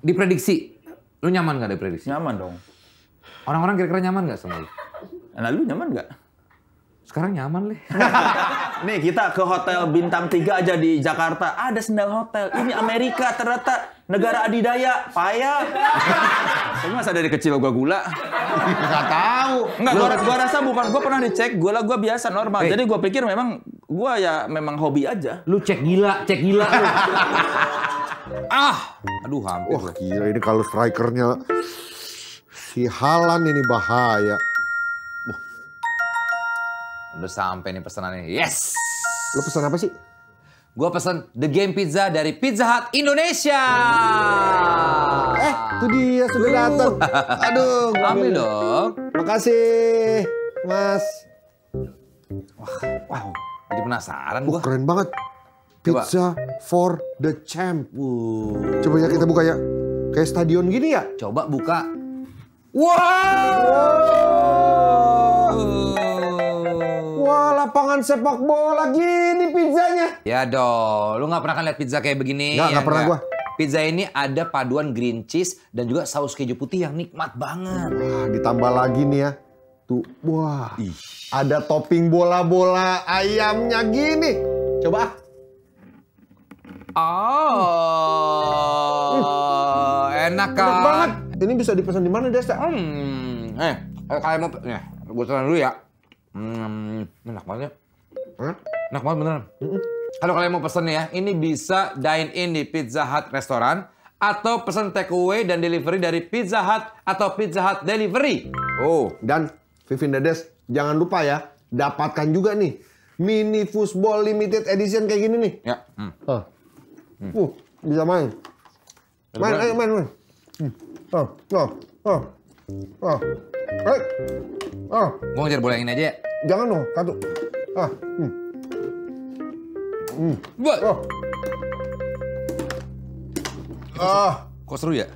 Diprediksi. Lu nyaman gak diprediksi? Nyaman dong. Orang-orang kira-kira nyaman gak sama lu? Nah, lu nyaman gak? Sekarang nyaman, leh. Nih, kita ke hotel bintang 3 aja di Jakarta. Ada sendal hotel. Ini Amerika ternyata negara adidaya. Payah. Tapi masa dari kecil gua gula? Gak tau. Enggak, gua, gua rasa bukan gua pernah dicek, gula gua biasa normal. Hey. Jadi gua pikir memang Gua ya memang hobi aja. Lu cek gila, cek gila ah, aduh hampir. Wah gila ini kalau strikernya si Halan ini bahaya. Wah. Udah sampai nih pesanannya. Yes. Lu pesan apa sih? Gua pesan The Game Pizza dari Pizza Hut Indonesia. Eh, itu dia sudah datang. Aduh, ambil dong. Makasih, Mas. Wah, wow. Jadi penasaran gua. keren banget. Pizza Coba. for the champ. Uh. Coba ya kita buka ya. Kayak stadion gini ya? Coba buka. Wow! wow. Wah, lapangan sepak bola gini pizzanya. Ya dong, lu nggak pernah kan lihat pizza kayak begini? Nggak, ya, nggak pernah gua. Pizza ini ada paduan green cheese dan juga saus keju putih yang nikmat banget. Wah, ditambah lagi nih ya, satu. Wah, Ih. ada topping bola-bola ayamnya gini. Coba. Ah. Oh, hmm. enak kan? Enak banget. Ini bisa dipesan di mana, Desta? Hmm. Eh, eh, kalian mau... ya, gue telan dulu ya. Hmm, enak banget ya. Hmm? Enak banget beneran. Kalau kalian mau pesen ya, ini bisa dine in di Pizza Hut restoran atau pesan takeaway dan delivery dari Pizza Hut atau Pizza Hut Delivery. Oh, dan Vivin Dedes, jangan lupa ya, dapatkan juga nih mini football limited edition kayak gini nih. Ya. Hmm. Oh. Hmm. Uh, bisa main. Main, ayo main, main. Hmm. Oh, oh, oh, oh. oh. Gue ngajar bola ini aja ya? Jangan dong, satu. Ah, hmm. Hmm. Buat. Oh. Ah. Kok seru ya?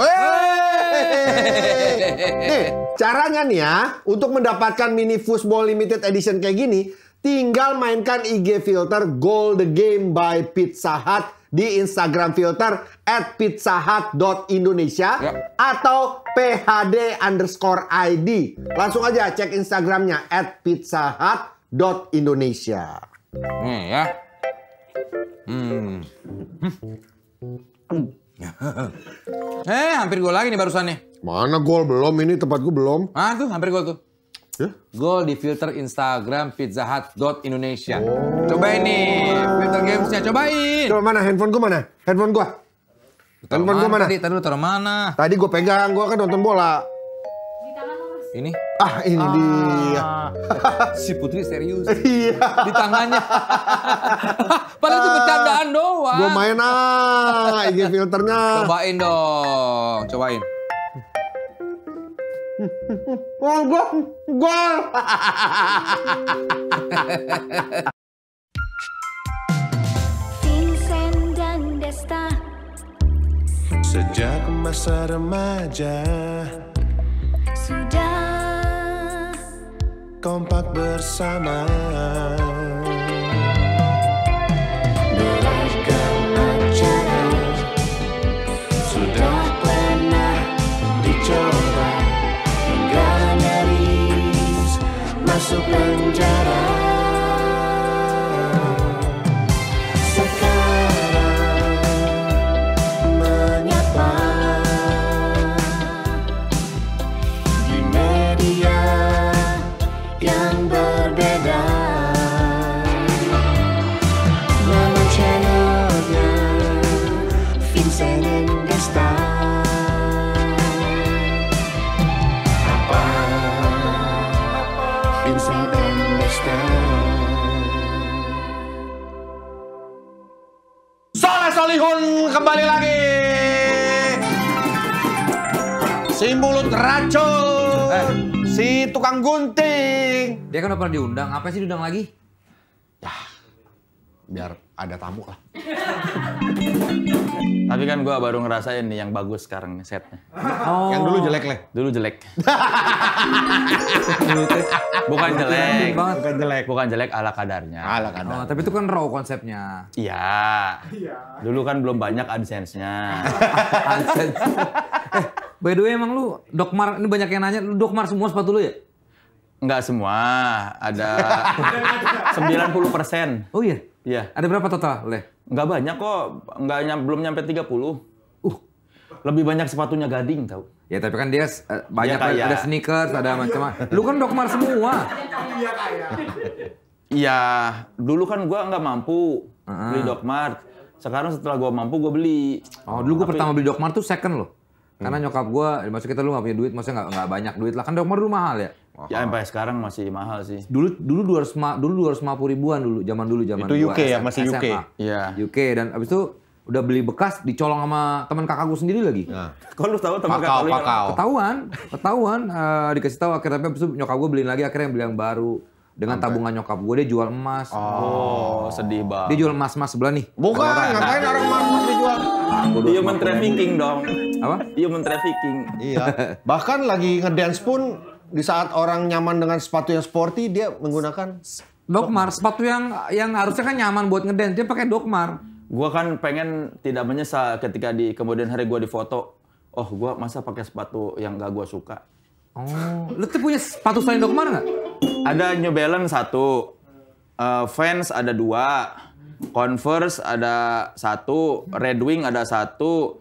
Eh. Hey! Hey! Hey! Hey! Hey! Hey! Caranya nih ya, untuk mendapatkan mini football limited edition kayak gini, tinggal mainkan IG filter Gold the Game by Pizza Hut di Instagram filter at pizzahut.indonesia ya. atau phd underscore id. Langsung aja cek Instagramnya at pizzahut.indonesia. Nih ya. Hmm. eh, hampir gue lagi nih barusan nih. Mana gol belum? Ini tempat gue belum. Ah tuh hampir gol tuh. Yeah? Gol di filter Instagram Pizza Hut Indonesia. Oh. Coba ini filter gamesnya, cobain. Coba mana handphone gue mana? Handphone gue. Handphone gue mana? Tadi, tadi lu taruh mana? Tadi gue pegang, gue kan nonton bola. Di Ini? Ah ini ah. dia. si Putri serius. Iya. di tangannya. Padahal itu bercandaan doang. Gue main ah, ini filternya. Cobain dong, cobain. Wah, gol! Gol! Sejak masa remaja Sudah Kompak bersama masuk penjara Solihun kembali lagi. Si mulut racun, eh. si tukang gunting. Dia kan udah pernah diundang, apa sih diundang lagi? biar ada tamu lah. Tapi kan gue baru ngerasain nih yang bagus sekarang nih setnya. Oh. Yang dulu jelek leh. Dulu jelek. Bukan jelek. Bukan jelek. Bukan jelek ala kadarnya. Ala kadarnya. Oh, tapi itu kan raw konsepnya. Iya. Iya. Dulu kan belum banyak AdSense-nya. AdSense. eh, by the way emang lu Dokmar ini banyak yang nanya lu Dokmar semua sepatu lu ya? Enggak semua, ada 90 persen. Oh iya? Iya. Ada berapa total, Le? Enggak banyak kok, enggak nyam, belum nyampe 30. Uh, lebih banyak sepatunya gading tau. Ya tapi kan dia uh, banyak dia ada sneakers, ada macam-macam. Iya. Lu kan dokmar semua. Iya kaya. Iya, dulu kan gua nggak mampu uh ah. -huh. beli dokmar. Sekarang setelah gua mampu gua beli. Oh, dulu gua tapi... pertama beli dokmar tuh second loh. Karena hmm. nyokap gua, ya masa kita lu gak punya duit, maksudnya gak, gak banyak duit lah. Kan dokmar dulu mahal ya? Ya sampai sekarang masih mahal sih. Dulu dulu dua ratus dulu puluh ribuan dulu zaman dulu zaman Itu UK SM, ya masih SMA. UK. Iya. UK dan abis itu udah beli bekas dicolong sama teman kakak gue sendiri lagi. Kau nah. Kok lu tahu teman kakak lu? Ketahuan, ketahuan uh, dikasih tahu akhirnya abis itu nyokap gue beliin lagi akhirnya yang beli yang baru dengan tabungan nyokap gue dia jual emas. Oh, sedih banget. Dia jual emas-emas sebelah nih. Bukan, ngapain orang emas dijual? Human iya, trafficking dong. Apa? Human iya, trafficking. Iya. Bahkan lagi ngedance pun di saat orang nyaman dengan sepatu yang sporty dia menggunakan Dokmar, sepatu yang yang harusnya kan nyaman buat ngedance, dia pakai Dokmar. Gua kan pengen tidak menyesal ketika di kemudian hari gua difoto. Oh, gua masa pakai sepatu yang gak gua suka. Oh, lu tuh punya sepatu selain Dokmar nggak? Ada New Balance satu, uh, Vans ada dua, Converse ada satu, Red Wing ada satu,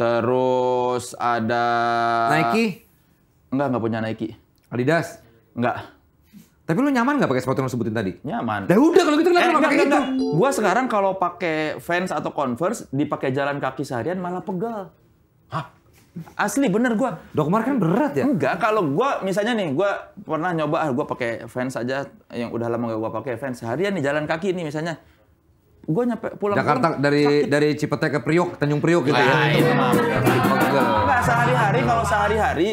terus ada Nike. Enggak, enggak punya Nike. Adidas? Enggak. Tapi lu nyaman nggak pakai sepatu yang lu sebutin tadi? Nyaman. Ya udah kalau gitu kenapa eh, pakai itu? Gua sekarang kalau pakai Vans atau Converse dipakai jalan kaki seharian malah pegal. Hah? Asli bener gua. Dokmar kan berat ya? Enggak, kalau gua misalnya nih gua pernah nyoba ah gua pakai Vans aja yang udah lama gak gua pakai Vans seharian nih jalan kaki nih misalnya. Gua nyampe pulang Jakarta pulang, dari sakit. dari Cipete ke Priok, Tanjung Priok gitu ya. Iya. iya, iya sehari-hari kalau sehari-hari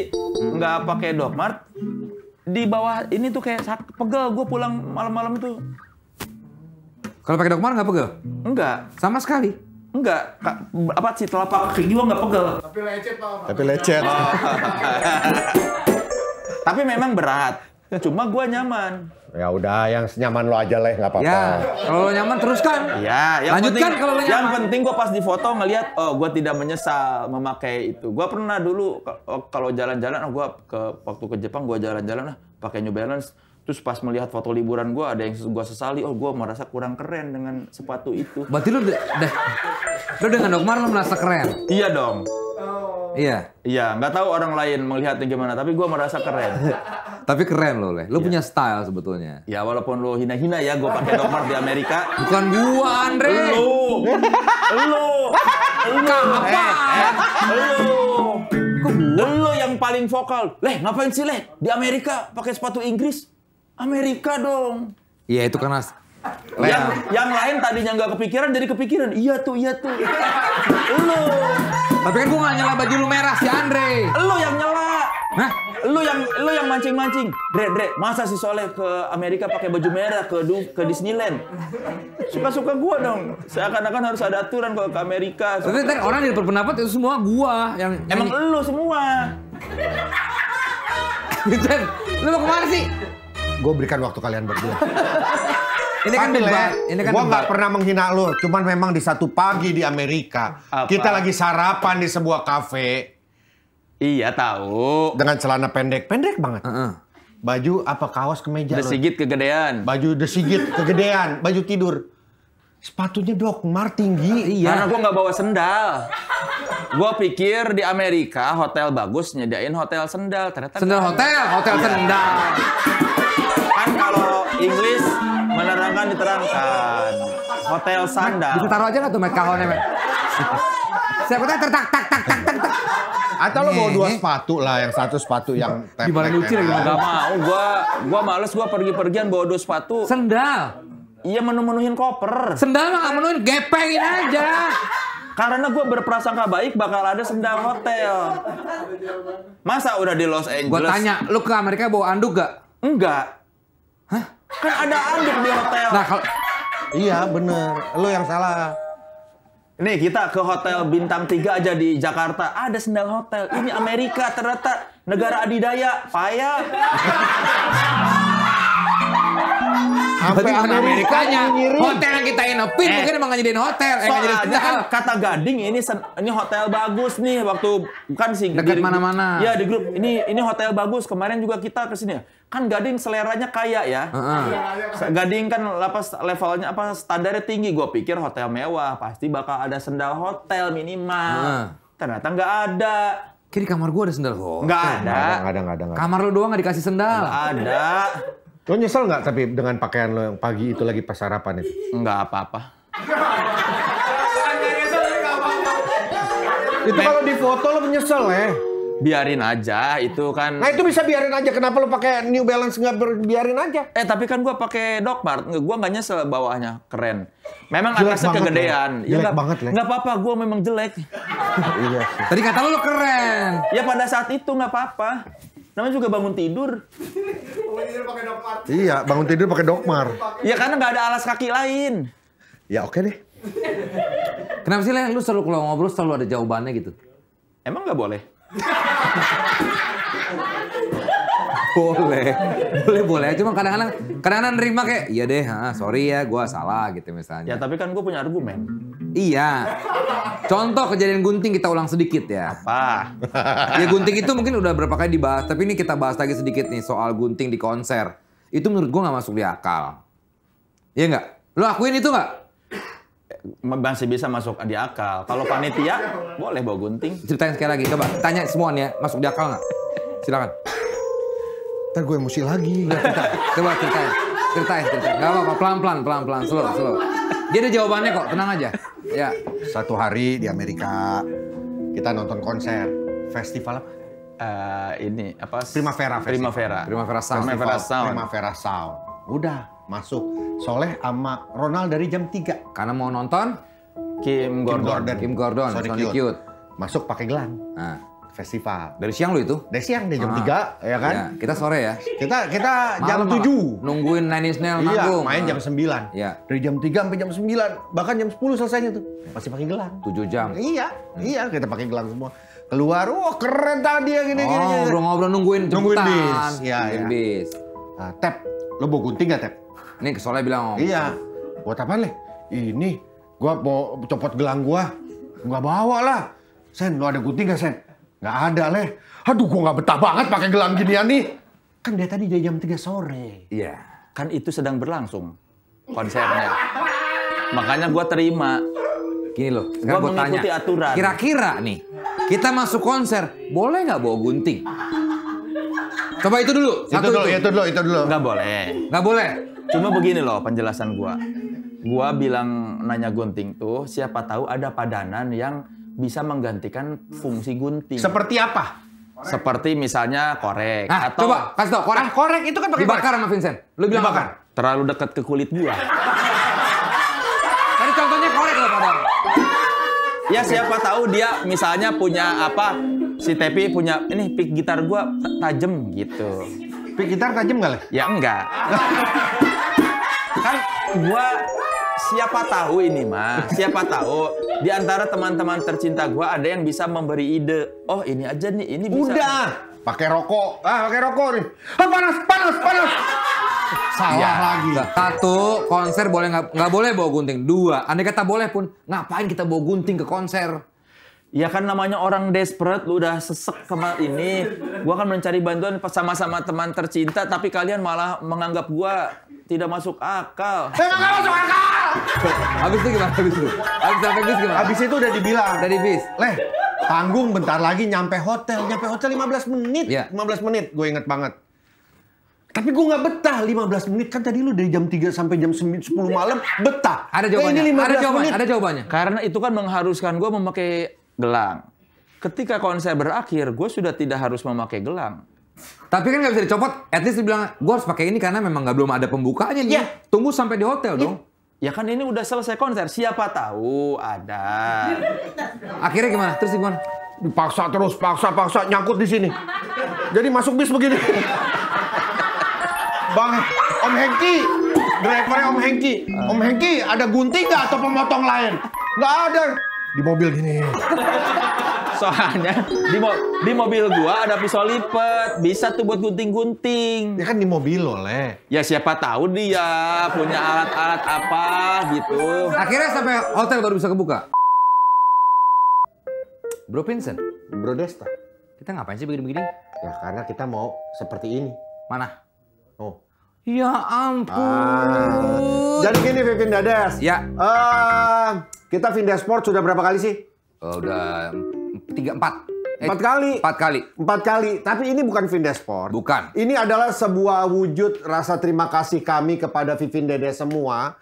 nggak pakai Dogmart di bawah ini tuh kayak sak, pegel gue pulang malam-malam tuh. Kalau pakai Dogmart nggak pegel? Enggak. Sama sekali. Enggak, apa sih telapak kaki gue nggak pegel. Tapi lecet Pak. Tapi lecet. Oh. Tapi memang berat. Cuma gue nyaman. Ya udah, yang senyaman lo aja lah, nggak ya, apa-apa. Ya, kalau lo nyaman teruskan. Ya, lanjutkan penting, kalau lo nyaman. Yang penting gue pas di foto ngelihat, oh gue tidak menyesal memakai itu. Gue pernah dulu oh, kalau jalan-jalan, oh, gue ke waktu ke Jepang gue jalan-jalan, lah pakai New Balance. Terus pas melihat foto liburan gue ada yang gue sesali, oh gue merasa kurang keren dengan sepatu itu. Berarti lo deh, udah, lu dengan Dokmar lo merasa keren? Iya dong. Iya. Iya, nggak tahu orang lain melihatnya gimana, tapi gue merasa iya. keren. tapi keren loh, Le. Lo yeah. punya style sebetulnya. Ya walaupun lo hina-hina ya, gue pakai nomor di Amerika. Bukan gua, Andre. Lo, lo, lo, apa? Lo, lo yang paling vokal. Leh, ngapain sih leh? Di Amerika pakai sepatu Inggris? Amerika dong. Iya itu karena yang, nah. yang lain tadinya nggak kepikiran jadi kepikiran. Iya tuh, iya tuh. lu. Tapi kan gua nggak nyela baju lu merah si Andre. Lu yang nyela. Hah? Lu yang lu yang mancing-mancing. Dre, Dre, masa si Soleh ke Amerika pakai baju merah ke ke Disneyland? Suka-suka gua dong. Seakan-akan harus ada aturan kalau ke Amerika. Tapi orang yang berpendapat itu semua gua yang Emang lu semua. Vincent, lu mau kemana sih? Gue berikan waktu kalian berdua. ini kan debat. Ya, ini kan gua nggak pernah menghina lo, cuman memang di satu pagi di Amerika Apa? kita lagi sarapan di sebuah kafe. Iya tahu. Dengan celana pendek, pendek banget. Uh -uh. Baju apa kaos kemeja Desigit kegedean. Baju desigit kegedean, baju tidur. Sepatunya Dokmar tinggi. Ah, iya. Karena gue nggak bawa sendal. Gue pikir di Amerika hotel bagus nyediain hotel sendal. Ternyata sendal hotel, hotel iya. sendal. Kan kalau Inggris Menerangkan diterangkan. Hotel sandal. Bisa taruh aja nggak tuh met kahonnya met? Siapa tahu tertak tak tak tak tak tak. Atau lo bawa dua sepatu lah, yang satu sepatu yang template. Gimana lucu ya? Gak mau, gua, gua males gua pergi-pergian bawa dua sepatu. Sendal. Iya menu-menuhin koper. Sendal mah gak menuhin, gepengin aja. Karena gue berprasangka baik bakal ada sendal hotel. Masa udah di Los Angeles? Gue tanya, lu ke Amerika bawa anduk gak? Enggak. Hah? Kan ada anduk di hotel. Nah, kalau Iya, bener. lo yang salah. Nih kita ke hotel bintang 3 aja di Jakarta. Ada sendal hotel. Ini Amerika ternyata negara adidaya. Payah. Sampai Amerikanya hotel yang kita inapin eh, mungkin emang jadi hotel. Eh, Soalnya kan kata Gading ini ini hotel bagus nih waktu kan sih dekat mana-mana. Ya di grup ini ini hotel bagus kemarin juga kita kesini ya kan Gading seleranya kaya ya. Uh-huh. Gading kan apa levelnya apa standarnya tinggi. Gua pikir hotel mewah pasti bakal ada sendal hotel minimal. Uh. Ternyata nggak ada. Kiri kamar gua ada sendal hotel. Nggak ada. Nggak ada, nggak ada, ada, Kamar lu doang nggak dikasih sendal. Gak ada. Lo nyesel nggak tapi dengan pakaian lo yang pagi itu lagi pas sarapan itu? Nggak apa-apa. itu kalau di foto lo nyesel ya? Eh biarin aja itu kan. Nah itu bisa biarin aja. Kenapa lu pakai New Balance nggak biarin aja? Eh tapi kan gua pakai Doc Mart. Gua nggak nyesel bawahnya keren. Memang jelek atasnya kegedean. Ya, jelek gak, banget. Nggak apa-apa. Gua memang jelek. iya sih. Tadi kata lu keren. Ya pada saat itu nggak apa-apa. Namanya juga bangun tidur. Iya bangun tidur pakai Doc Mart. Ya karena nggak ada alas kaki lain. Ya oke deh. Kenapa sih lo Lu selalu kalau ngobrol selalu ada jawabannya gitu. Emang nggak boleh? boleh boleh boleh cuma kadang-kadang kadang-kadang nerima kayak iya deh ha, sorry ya gue salah gitu misalnya ya tapi kan gue punya argumen iya contoh kejadian gunting kita ulang sedikit ya apa ya gunting itu mungkin udah berapa kali dibahas tapi ini kita bahas lagi sedikit nih soal gunting di konser itu menurut gue nggak masuk di akal ya nggak lo akuin itu nggak masih bisa masuk di akal. Kalau panitia boleh bawa gunting. Ceritain sekali lagi, coba tanya semua nih ya, masuk di akal nggak? Silakan. Ntar gue emosi lagi. Ya, coba ceritain, ceritain, ceritain. Gak apa-apa, pelan-pelan, pelan-pelan, slow, slow. Dia ada jawabannya kok, tenang aja. Ya. Satu hari di Amerika, kita nonton konser. Festival apa? Uh, ini apa? Primavera Festival. Primavera. Primavera Sound. Primavera Sound. Primavera Sound. Udah, masuk. Soleh sama Ronald dari jam 3. Karena mau nonton Kim, Kim Gordon. Gordon. Kim Gordon, Sonic, Sonic Youth. Youth. Masuk pakai gelang. Nah. Festival. Dari siang lu itu? Dari siang deh jam ah. 3 ya kan? ya. Kita sore ya. Kita kita malam, jam malam 7. Nungguin Nine Inch Nails Iya, nanggung. main jam 9. Ah. ya. Dari jam 3 sampai jam 9, bahkan jam 10 selesainya tuh. Masih pakai gelang. 7 jam. Iya, hmm. iya kita pakai gelang semua keluar, wah oh, keren tadi ya gini oh, gini. Ngobrol-ngobrol nungguin jemputan. Iya, nungguin iya. bis. Ya, nungguin ya. bis. Uh, tap, lo bawa gunting gak tap? Nih soalnya bilang om. Iya. Buat apa nih? Ini gua mau copot gelang gua. Gua bawa lah. Sen, lu ada gunting gak Sen? Gak ada leh. Aduh gua gak betah banget pakai gelang gini ya nih. Kan dia tadi dari jam 3 sore. Iya. Kan itu sedang berlangsung konsernya. Makanya gua terima. Gini loh, sekarang gua, gua tanya. aturan. Kira-kira nih, kita masuk konser, boleh nggak bawa gunting? Coba itu dulu. Satu itu dulu, itu. itu dulu, itu dulu. Gak boleh. Gak boleh. Cuma begini loh penjelasan gua. Gua bilang nanya gunting tuh siapa tahu ada padanan yang bisa menggantikan fungsi gunting. Seperti apa? Seperti misalnya korek nah, atau coba kasih tau korek. Ah, korek itu kan pakai bakar sama Vincent. Lu bilang bakar. Terlalu dekat ke kulit gua. Tadi contohnya korek loh padahal. Ya siapa tahu dia misalnya punya apa si Tepi punya ini pick gitar gua tajem gitu. Pik gitar tajam nggak, lah, Ya enggak. kan gua siapa tahu ini mah, siapa tahu di antara teman-teman tercinta gua ada yang bisa memberi ide. Oh, ini aja nih, ini bisa. Udah, pakai rokok. Ah, pakai rokok nih. Oh, ah, panas, panas, panas. Salah ya. lagi. Satu, konser boleh nggak nggak boleh bawa gunting. Dua, andai kata boleh pun, ngapain kita bawa gunting ke konser? Ya kan namanya orang desperate, lu udah sesek kemal ini. Gua akan mencari bantuan sama-sama teman tercinta, tapi kalian malah menganggap gua tidak masuk akal. Tidak eh, masuk akal! Abis itu gimana? Abis itu? abis, habis gimana? Abis itu udah dibilang. dari bis. Leh, tanggung bentar lagi nyampe hotel. Nyampe hotel 15 menit. Ya. 15 menit, gue inget banget. Tapi gue nggak betah 15 menit kan tadi lu dari jam 3 sampai jam sepuluh 10 malam betah. Ada jawabannya. ada jawabannya. Ada jawabannya. Karena itu kan mengharuskan gue memakai gelang. Ketika konser berakhir, gue sudah tidak harus memakai gelang. Tapi kan gak bisa dicopot. At least bilang gue harus pakai ini karena memang gak belum ada pembukaannya nih. Yeah. Tunggu sampai di hotel yeah. dong. Ya kan ini udah selesai konser. Siapa tahu ada. Akhirnya gimana? Terus gimana? Dipaksa terus, paksa, paksa, nyangkut di sini. Jadi masuk bis begini. Bang, Om Hengki, drivernya Om Hengki. Om Hengki, ada gunting gak atau pemotong lain? Nggak ada di mobil gini. Soalnya di, mo di mobil gua ada pisau lipat, bisa tuh buat gunting-gunting. Ya kan di mobil loh, Le. Ya siapa tahu dia punya alat-alat apa gitu. Akhirnya sampai hotel baru bisa kebuka. Bro Vincent, Bro Desta. Kita ngapain sih begini-begini? Ya karena kita mau seperti ini. Mana? Oh. Ya ampun. Ah. Jadi gini Vivin Dadas. Ya. Uh, kita pindah Sport sudah berapa kali sih? Oh, udah tiga empat. Eh, empat kali. Empat kali. Empat kali. Tapi ini bukan Vinda Sport. Bukan. Ini adalah sebuah wujud rasa terima kasih kami kepada Vivin Dede semua.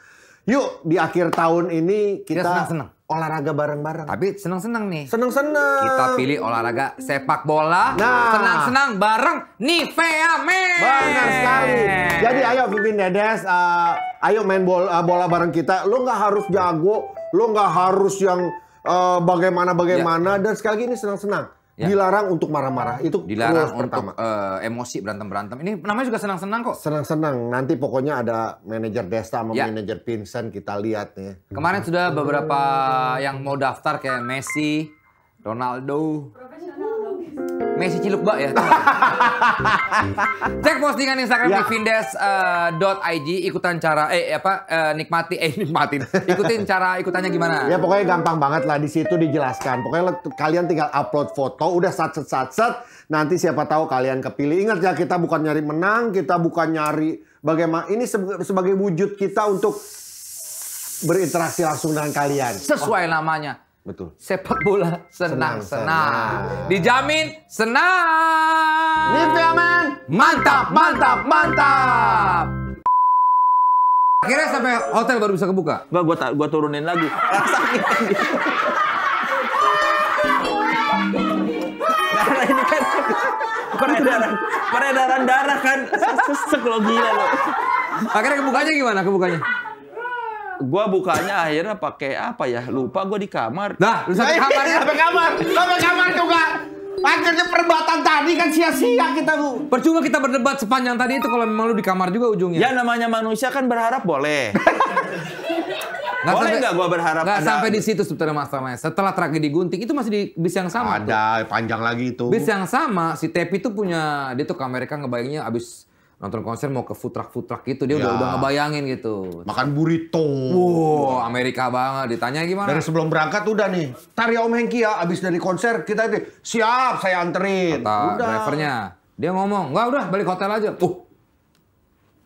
Yuk di akhir tahun ini kita, kita senang, senang olahraga bareng-bareng. Tapi senang-senang nih. Senang-senang. Kita pilih olahraga sepak bola. Nah. Senang-senang bareng Nivea Men. Benar sekali. Jadi ayo Vivin Dedes, uh, eh, ayo main bola, eh, bola bareng kita. Lo nggak harus jago, lo nggak harus yang eh, bagaimana-bagaimana. Uh, ya. Dan sekali lagi ini senang-senang Ya. Dilarang untuk marah-marah itu dilarang untuk pertama. Uh, emosi berantem-berantem. Ini namanya juga senang-senang kok. Senang-senang. Nanti pokoknya ada manajer Desta sama ya. manajer Vincent kita lihat nih. Ya. Kemarin sudah beberapa yang mau daftar kayak Messi, Ronaldo. Profesional. Messi Ciluk bak ya. Cek postingan Instagram ya. di vindes.id uh, eh, ikutan cara eh apa uh, nikmati eh nikmatin. Ikutin cara ikutannya gimana? Ya pokoknya gampang banget lah di situ dijelaskan. Pokoknya kalian tinggal upload foto udah sat set sat set nanti siapa tahu kalian kepilih. Ingat ya kita bukan nyari menang, kita bukan nyari bagaimana ini sebagai wujud kita untuk berinteraksi langsung dengan kalian. Sesuai oh. namanya Betul. Sepak bola senang senang. dijamin senang. Dijamin senang. mantap mantap mantap. Akhirnya sampai hotel baru bisa kebuka. Enggak, gua, gua turunin lagi. Karena ini kan peredaran peredaran darah kan sesek lo gila lo. Akhirnya kebukanya gimana kebukanya? gua bukanya akhirnya pakai apa ya? Lupa gua di kamar. Nah, lu sampai kamar, ya? sampai kamar, sampai kamar juga. Akhirnya perdebatan tadi kan sia-sia kita bu. Percuma kita berdebat sepanjang tadi itu kalau memang lu di kamar juga ujungnya. Ya namanya manusia kan berharap boleh. Gak Boleh gak gue berharap gak ada... sampai di situ sebetulnya mas masalahnya. Setelah tragedi gunting itu masih di bis yang sama. Ada tuh. panjang lagi itu. Bis yang sama si Tepi tuh punya dia tuh ke Amerika ngebayanginnya abis nonton konser mau ke food truck food truck gitu dia ya. udah udah ngebayangin gitu makan burrito wow Amerika banget ditanya gimana dari sebelum berangkat udah nih tar ya Om Hengki ya abis dari konser kita itu siap saya anterin Kata udah drivernya dia ngomong nggak udah balik hotel aja tuh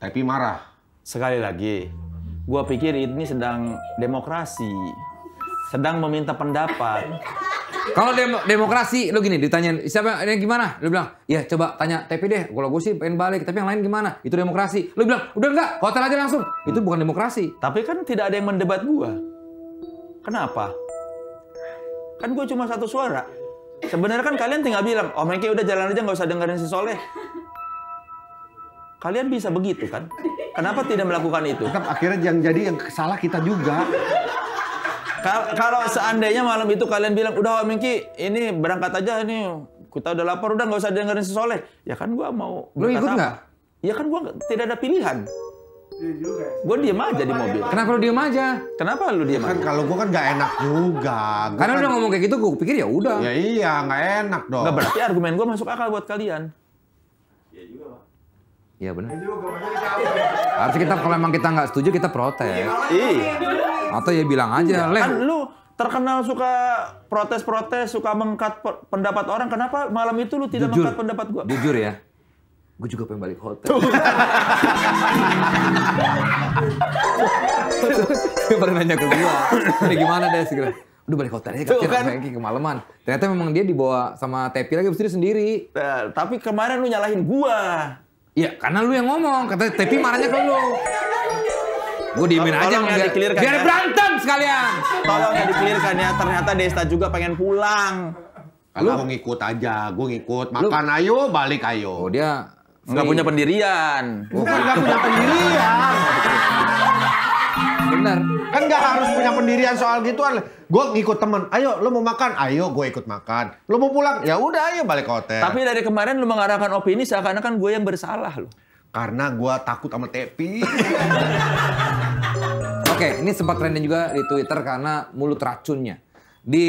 tapi marah sekali lagi gua pikir ini sedang demokrasi sedang meminta pendapat. Kalau dem demokrasi lo gini ditanya siapa yang gimana? lo bilang, "Ya coba tanya TP deh. Kalau gue sih pengen balik, tapi yang lain gimana?" Itu demokrasi. Lo bilang, "Udah enggak, hotel aja langsung." Itu bukan demokrasi. Tapi kan tidak ada yang mendebat gue. Kenapa? Kan gue cuma satu suara. Sebenarnya kan kalian tinggal bilang, "Oh, mereka udah jalan aja nggak usah dengerin si Soleh." Kalian bisa begitu kan? Kenapa tidak melakukan itu? Tetap akhirnya yang jadi yang salah kita juga. Kalau seandainya malam itu kalian bilang, udah Mingki, ini berangkat aja ini kita udah lapar, udah nggak usah dengerin sesoleh Ya kan gua mau Lu ikut nggak? Ya kan gua tidak ada pilihan. Iya gue diem aja di mobil. Kenapa lu diem aja? Kenapa lu diem ya kan aja? Kan kalau gue kan gak enak juga. Gua Karena kan... udah ngomong kayak gitu, gue pikir ya udah. Ya iya, gak enak dong. Gak berarti argumen gue masuk akal buat kalian. Iya juga, Pak. Iya benar. Iya Harus kita kalau memang kita nggak setuju kita protes. Iya. Atau ya bilang aja, iya. Kan lu terkenal suka protes-protes, suka mengkat pendapat orang. Kenapa malam itu lu tidak mengkat pendapat gua? Jujur ya. Gue juga pengen balik hotel. Dia pernah nanya ke gue, ini gimana deh segera. Udah balik hotel aja kasihan kan? ke kemalaman. Ternyata memang dia dibawa sama Tepi lagi, dia sendiri. Eh, tapi kemarin lu nyalahin gua. ya karena lu yang ngomong. Kata Tepi marahnya ke lu. Gue diemin aja emang biar, ya biar ya. berantem sekalian. Tolong ya dikelirkan ya. Ternyata Desta juga pengen pulang. Kalau gue ngikut aja, gue ngikut. Makan Lu? ayo, balik ayo. Oh, dia nggak punya pendirian. Bukan nggak punya pendirian. Benar. Kan nggak harus punya pendirian soal gituan. Gue ngikut temen. Ayo, lo mau makan? Ayo, gue ikut makan. Lo mau pulang? Ya udah, ayo balik ke hotel. Tapi dari kemarin lo mengarahkan opini seakan-akan gue yang bersalah lo. Karena gue takut sama Tepi. Oke, ini sempat trending juga di Twitter karena mulut racunnya. Di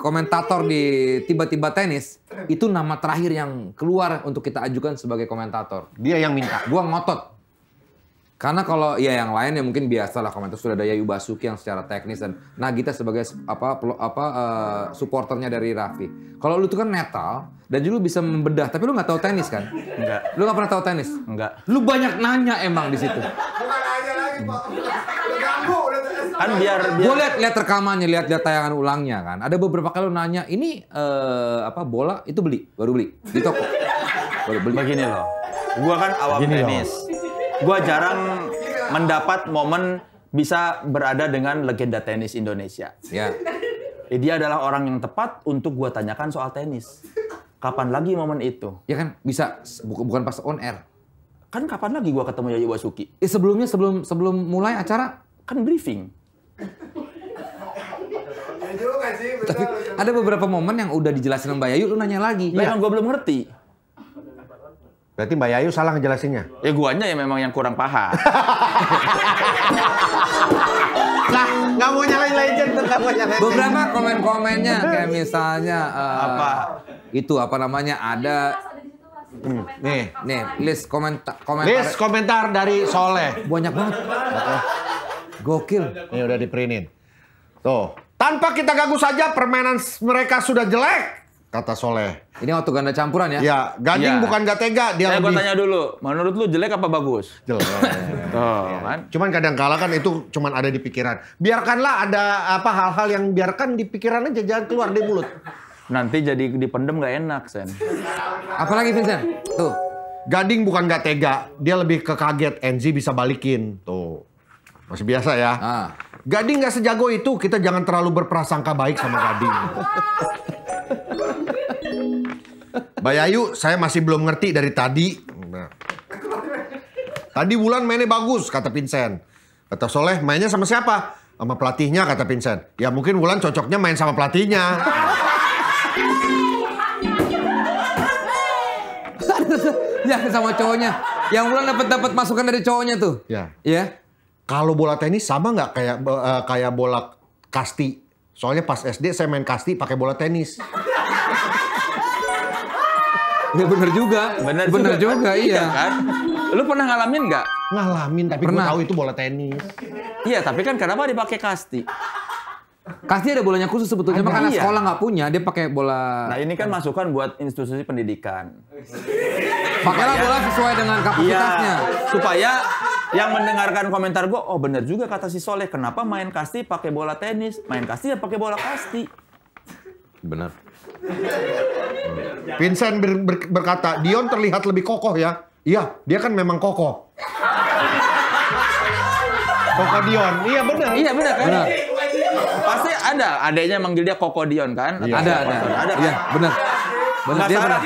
komentator di tiba-tiba tenis itu nama terakhir yang keluar untuk kita ajukan sebagai komentator. Dia yang minta. Gua ngotot. Karena kalau ya yang lain ya mungkin biasa lah komentar sudah ada Yayu Basuki yang secara teknis dan Nagita sebagai apa apa uh, supporternya dari Raffi. Kalau lu tuh kan netral dan juga lu bisa membedah, tapi lu nggak tahu tenis kan? Enggak. Lu nggak pernah tahu tenis? Enggak. Lu banyak nanya emang di situ. Bukan nanya lagi, Pak kan biar, biar... gue lihat lihat rekamannya lihat lihat tayangan ulangnya kan ada beberapa kali lo nanya ini uh, apa bola itu beli baru beli di toko baru beli begini loh gue kan awam begini tenis gue jarang mendapat momen bisa berada dengan legenda tenis Indonesia ya yeah. dia adalah orang yang tepat untuk gue tanyakan soal tenis kapan lagi momen itu ya kan bisa bukan pas on air kan kapan lagi gua ketemu Yayu Basuki? Eh, sebelumnya sebelum sebelum mulai acara kan briefing. Ya Tapi ada beberapa momen yang udah dijelasin Mbak Yayu, lu nanya lagi. Ya. yang gue belum ngerti. Berarti Mbak Yayu salah ngejelasinnya? Ya guanya ya memang yang kurang paham. nah, nggak mau nyalain legend tuh, nggak mau nyalain. Beberapa komen-komennya kayak misalnya uh, apa itu apa namanya ada Hmm. Nih, nih, list komentar, komentar. List komentar dari Soleh. Banyak banget. Gokil. Ini udah diprintin. Tuh. Tanpa kita ganggu saja permainan mereka sudah jelek. Kata Soleh. Ini waktu ganda campuran ya? Iya. Gading ya. bukan gak tega. Dia Saya lebih... tanya dulu, menurut lu jelek apa bagus? Jelek. Tuh, ya. Cuman kadang kala kan itu cuman ada di pikiran. Biarkanlah ada apa hal-hal yang biarkan di pikiran aja, jangan keluar di mulut. Nanti jadi dipendem gak enak, Sen. Apalagi Vincent? Tuh. Gading bukan gak tega, dia lebih ke kaget. bisa balikin. Tuh. Masih biasa ya. Ah. Gading nggak sejago itu, kita jangan terlalu berprasangka baik sama Gading. Bayayu, saya masih belum ngerti dari tadi. Nah. Tadi Bulan mainnya bagus, kata Vincent. Kata Soleh, mainnya sama siapa? Sama pelatihnya, kata Vincent. Ya mungkin Bulan cocoknya main sama pelatihnya. ya sama cowoknya. Yang Bulan dapat dapat masukan dari cowoknya tuh. Ya. Ya. Kalau bola tenis sama nggak kayak uh, kayak bola kasti? Soalnya pas SD saya main kasti pakai bola tenis. Ya bener juga. Bener, bener juga, juga kan? iya. kan? Lu pernah ngalamin nggak? Ngalamin, tapi pernah. gue tahu itu bola tenis. Iya, tapi kan kenapa dipakai kasti? Kasti ada bolanya khusus sebetulnya, makanya karena iya. sekolah nggak punya, dia pakai bola. Nah ini kan masukan buat institusi pendidikan. Pakailah bola sesuai dengan kapasitasnya. Iya, supaya yang mendengarkan komentar gue, oh bener juga kata si Soleh, kenapa main kasti pakai bola tenis? Main kasti ya pakai bola kasti. Bener. Vincent ber, ber, berkata, Dion terlihat lebih kokoh ya. Iya, dia kan memang kokoh. Kokoh Dion, iya benar. Iya benar kan? Benar. Pasti ada adanya manggil dia Kokoh Dion kan? Iya. Ada, ada, ada. Kan? Iya, benar. Benar, dia benar.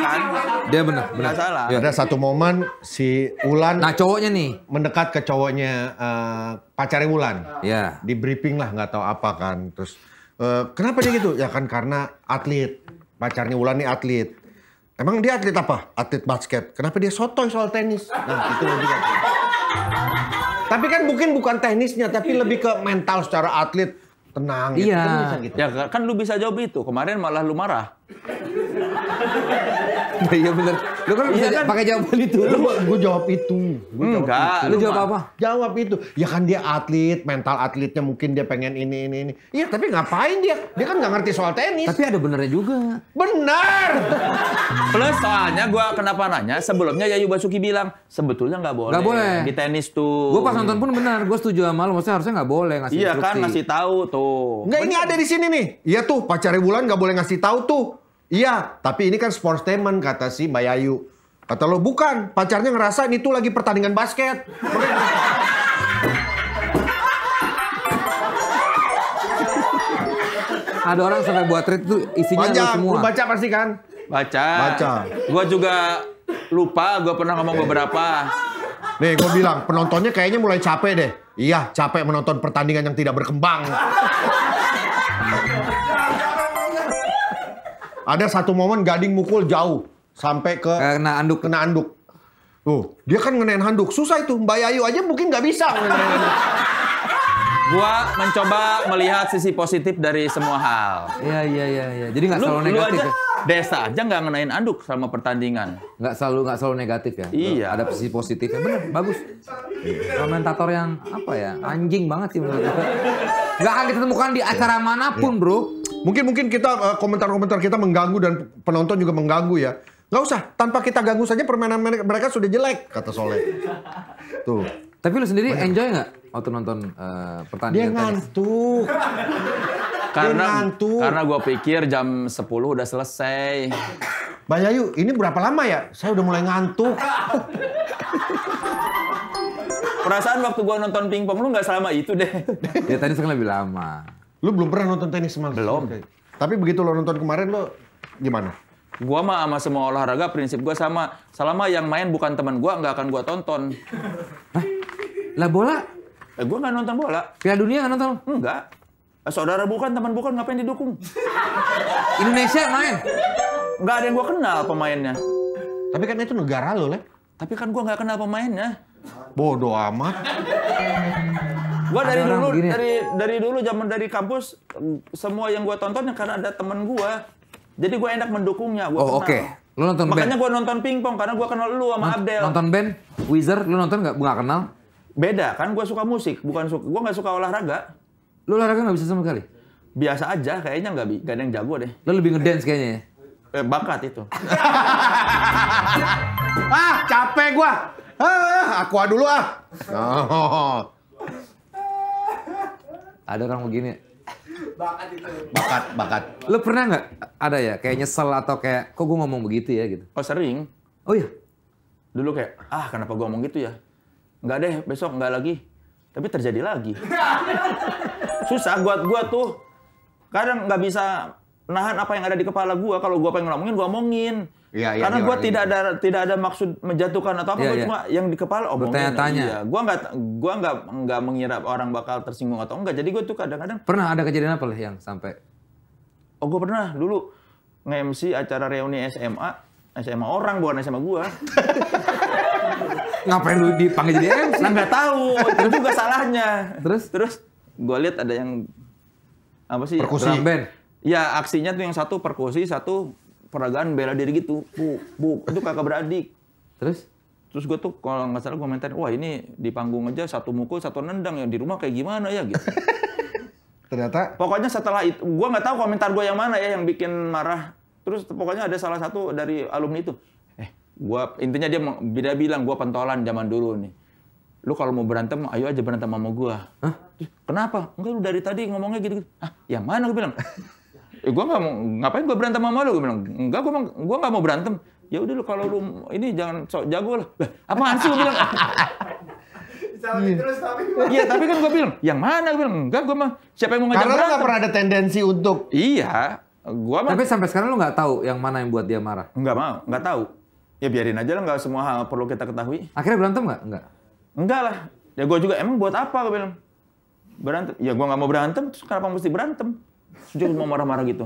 Dia benar, benar. salah. Ya. Ada satu momen si Ulan Nah, cowoknya nih mendekat ke cowoknya uh, pacarnya Ulan. Iya. Di briefing lah nggak tahu apa kan. Terus uh, kenapa dia gitu? Ya kan karena atlet. Pacarnya Ulan nih atlet. Emang dia atlet apa? Atlet basket. Kenapa dia sotoy soal tenis? Nah, itu lebih Tapi kan mungkin bukan teknisnya, tapi lebih ke mental secara atlet tenang gitu. iya. gitu. Kan gitu. Ya kan lu bisa jawab itu. Kemarin malah lu marah. Iya, iya bener. Lu kan iya bisa kan? pakai jawaban itu. Lu gua jawab itu. Gua jawab Enggak, itu. lu jawab apa? Jawab itu. Ya kan dia atlet, mental atletnya mungkin dia pengen ini ini ini. Iya, tapi ngapain dia? Dia kan nggak ngerti soal tenis. Tapi ada benernya juga. Benar. Plus soalnya gua kenapa nanya sebelumnya Yayu Basuki bilang sebetulnya nggak boleh, gak boleh di tenis tuh. Gua pas nonton pun benar, gua setuju sama lu. Maksudnya harusnya nggak boleh ngasih iya, kan, instruksi. Iya kan, ngasih tahu tuh. Enggak, ini ada di sini nih. Iya tuh, pacar Bulan nggak boleh ngasih tahu tuh Iya, tapi ini kan sports statement kata si Mbak Yayu. Kata lo, bukan. Pacarnya ngerasa ini tuh lagi pertandingan basket. Ada orang sampai buat tweet tuh isinya baca, semua. baca pasti kan? Baca. Baca. Gua juga lupa, gua pernah ngomong beberapa. Nih, gue bilang penontonnya kayaknya mulai capek deh. Iya, capek menonton pertandingan yang tidak berkembang. Ada satu momen Gading mukul jauh sampai ke eh, kena anduk. Kena anduk. Tuh, dia kan ngenain handuk. Susah itu. Mbak Ayu aja mungkin nggak bisa Gua mencoba melihat sisi positif dari semua hal. Iya, iya, iya. Ya. Jadi nggak selalu negatif aja, ya? Desa aja nggak ngenain anduk selama pertandingan. Nggak selalu nggak selalu negatif ya? Iya. Ada sisi positifnya. Bener, bagus. Komentator yang apa ya, anjing banget sih Gak akan ditemukan di acara manapun, iya. bro. Mungkin mungkin kita eh, komentar-komentar uh, kita mengganggu dan penonton juga mengganggu ya. Gak usah, tanpa kita ganggu saja permainan mereka sudah jelek, kata Soleh. Tuh. Tapi lu sendiri Banyak. enjoy nggak waktu nonton uh, pertandingan? Dia ngantuk. karena Dia ngantuk. karena gue pikir jam 10 udah selesai. Mbak Yayu, ini berapa lama ya? Saya udah mulai ngantuk. Perasaan waktu gue nonton pingpong lu nggak selama itu deh. ya tadi sekarang lebih lama. Lu belum pernah nonton tenis semalam? Belum. Okay. Tapi begitu lo nonton kemarin lo gimana? Gua mah sama semua olahraga prinsip gua sama. Selama yang main bukan teman gua nggak akan gua tonton. Hah? Lah bola? Eh, gua nggak nonton bola. Piala dunia nggak nonton? Enggak. Eh, saudara bukan, teman bukan, ngapain didukung? Indonesia main? Nggak ada yang gua kenal pemainnya. Tapi kan itu negara lo, Le. Tapi kan gua nggak kenal pemainnya. Bodoh amat. Gua dari dulu begini. dari dari dulu zaman dari kampus mm, semua yang gua tonton ya karena ada temen gua. Jadi gua enak mendukungnya, gua Oh, oke. Okay. Lu nonton Makanya band? gua nonton pingpong karena gua kenal lu sama Abdel. Nonton band Wizard lu nonton nggak? Gua gak kenal. Beda kan gua suka musik, bukan suka gua nggak suka olahraga. Lu olahraga nggak bisa sama sekali? Biasa aja kayaknya nggak gak ada yang jago deh. Lu lebih ngedance kayaknya ya? Eh, bakat itu. ah, capek gua. Ah, aku ah, ah, dulu ah. Oh. Ada orang begini. Bakat itu. Bakat, bakat. Lu pernah nggak ada ya kayak nyesel atau kayak kok gue ngomong begitu ya gitu? Oh sering. Oh iya. Dulu kayak ah kenapa gue ngomong gitu ya? Nggak deh besok nggak lagi. Tapi terjadi lagi. Susah buat gue tuh. Kadang nggak bisa nahan apa yang ada di kepala gue. Kalau gue pengen ngomongin, gue ngomongin. Ya, ya, Karena iya, gue tidak gitu. ada tidak ada maksud menjatuhkan atau apa, ya, gue ya. cuma yang di kepala omongin. Bertanya-tanya. Iya. Gue nggak gua nggak nggak mengira orang bakal tersinggung atau enggak. Jadi gue tuh kadang-kadang. Pernah ada kejadian apa lah yang sampai? Oh gue pernah dulu nge-MC acara reuni SMA, SMA orang bukan SMA gue. Ngapain lu dipanggil jadi MC? Nah, nggak tahu, itu juga salahnya. Terus? Terus gue lihat ada yang apa sih? Perkusi. drum band. Ya aksinya tuh yang satu perkusi, satu peragaan bela diri gitu. Bu, bu, itu kakak beradik. Terus? Terus gue tuh kalau nggak salah gue komentar, wah ini di panggung aja satu mukul, satu nendang, yang di rumah kayak gimana ya gitu. Ternyata? Pokoknya setelah itu, gue nggak tahu komentar gue yang mana ya yang bikin marah. Terus pokoknya ada salah satu dari alumni itu, eh, gua intinya dia beda bilang gue pentolan zaman dulu nih. Lu kalau mau berantem, ayo aja berantem sama gue. Hah? Kenapa? Enggak lu dari tadi ngomongnya gitu-gitu. Ah, yang mana gue bilang? eh, gue nggak mau ngapain gue berantem sama lu gue bilang enggak gue gue nggak mau berantem ya udah lu kalau lu ini jangan sok jago lah lah apaan sih gue bilang Iya ya, tapi kan gue bilang, yang mana gue bilang enggak gue mah siapa yang mau ngajak Karena berantem? Karena pernah ada tendensi untuk. Iya, gue mah. Tapi sampai sekarang lo nggak tahu yang mana yang buat dia marah. Enggak mau, nggak tahu. Ya biarin aja lah, nggak semua hal perlu kita ketahui. Akhirnya berantem nggak? Nggak. Enggak lah. Ya gue juga emang buat apa gue bilang berantem. Ya gue nggak mau berantem, terus kenapa mesti berantem? Dia mau marah-marah gitu.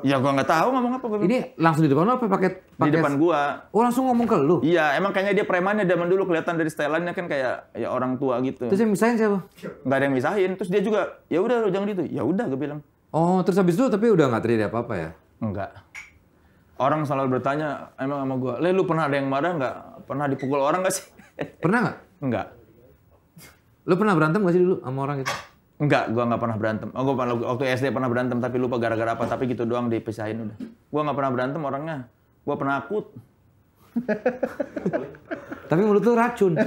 Ya gua nggak tahu ngomong apa. Gua. Ini langsung di depan lo apa pakai, di depan gua? Oh langsung ngomong ke lu? Iya, emang kayaknya dia premannya zaman dulu kelihatan dari stylenya kan kayak ya orang tua gitu. Terus yang misahin siapa? Gak ada yang misahin. Terus dia juga ya udah lo jangan gitu. Ya udah gue bilang. Oh terus habis itu tapi udah nggak terjadi apa-apa ya? Enggak. Orang selalu bertanya emang sama gua, "Le, lu pernah ada yang marah nggak? Pernah dipukul orang nggak sih?" Pernah nggak? Enggak. Lu pernah berantem gak sih dulu sama orang gitu? Enggak, gua nggak pernah berantem. Oh, gua waktu SD pernah berantem tapi lupa gara-gara apa, tapi gitu doang dipisahin udah. Gua nggak pernah berantem orangnya. Gua penakut. tapi mulut tuh racun.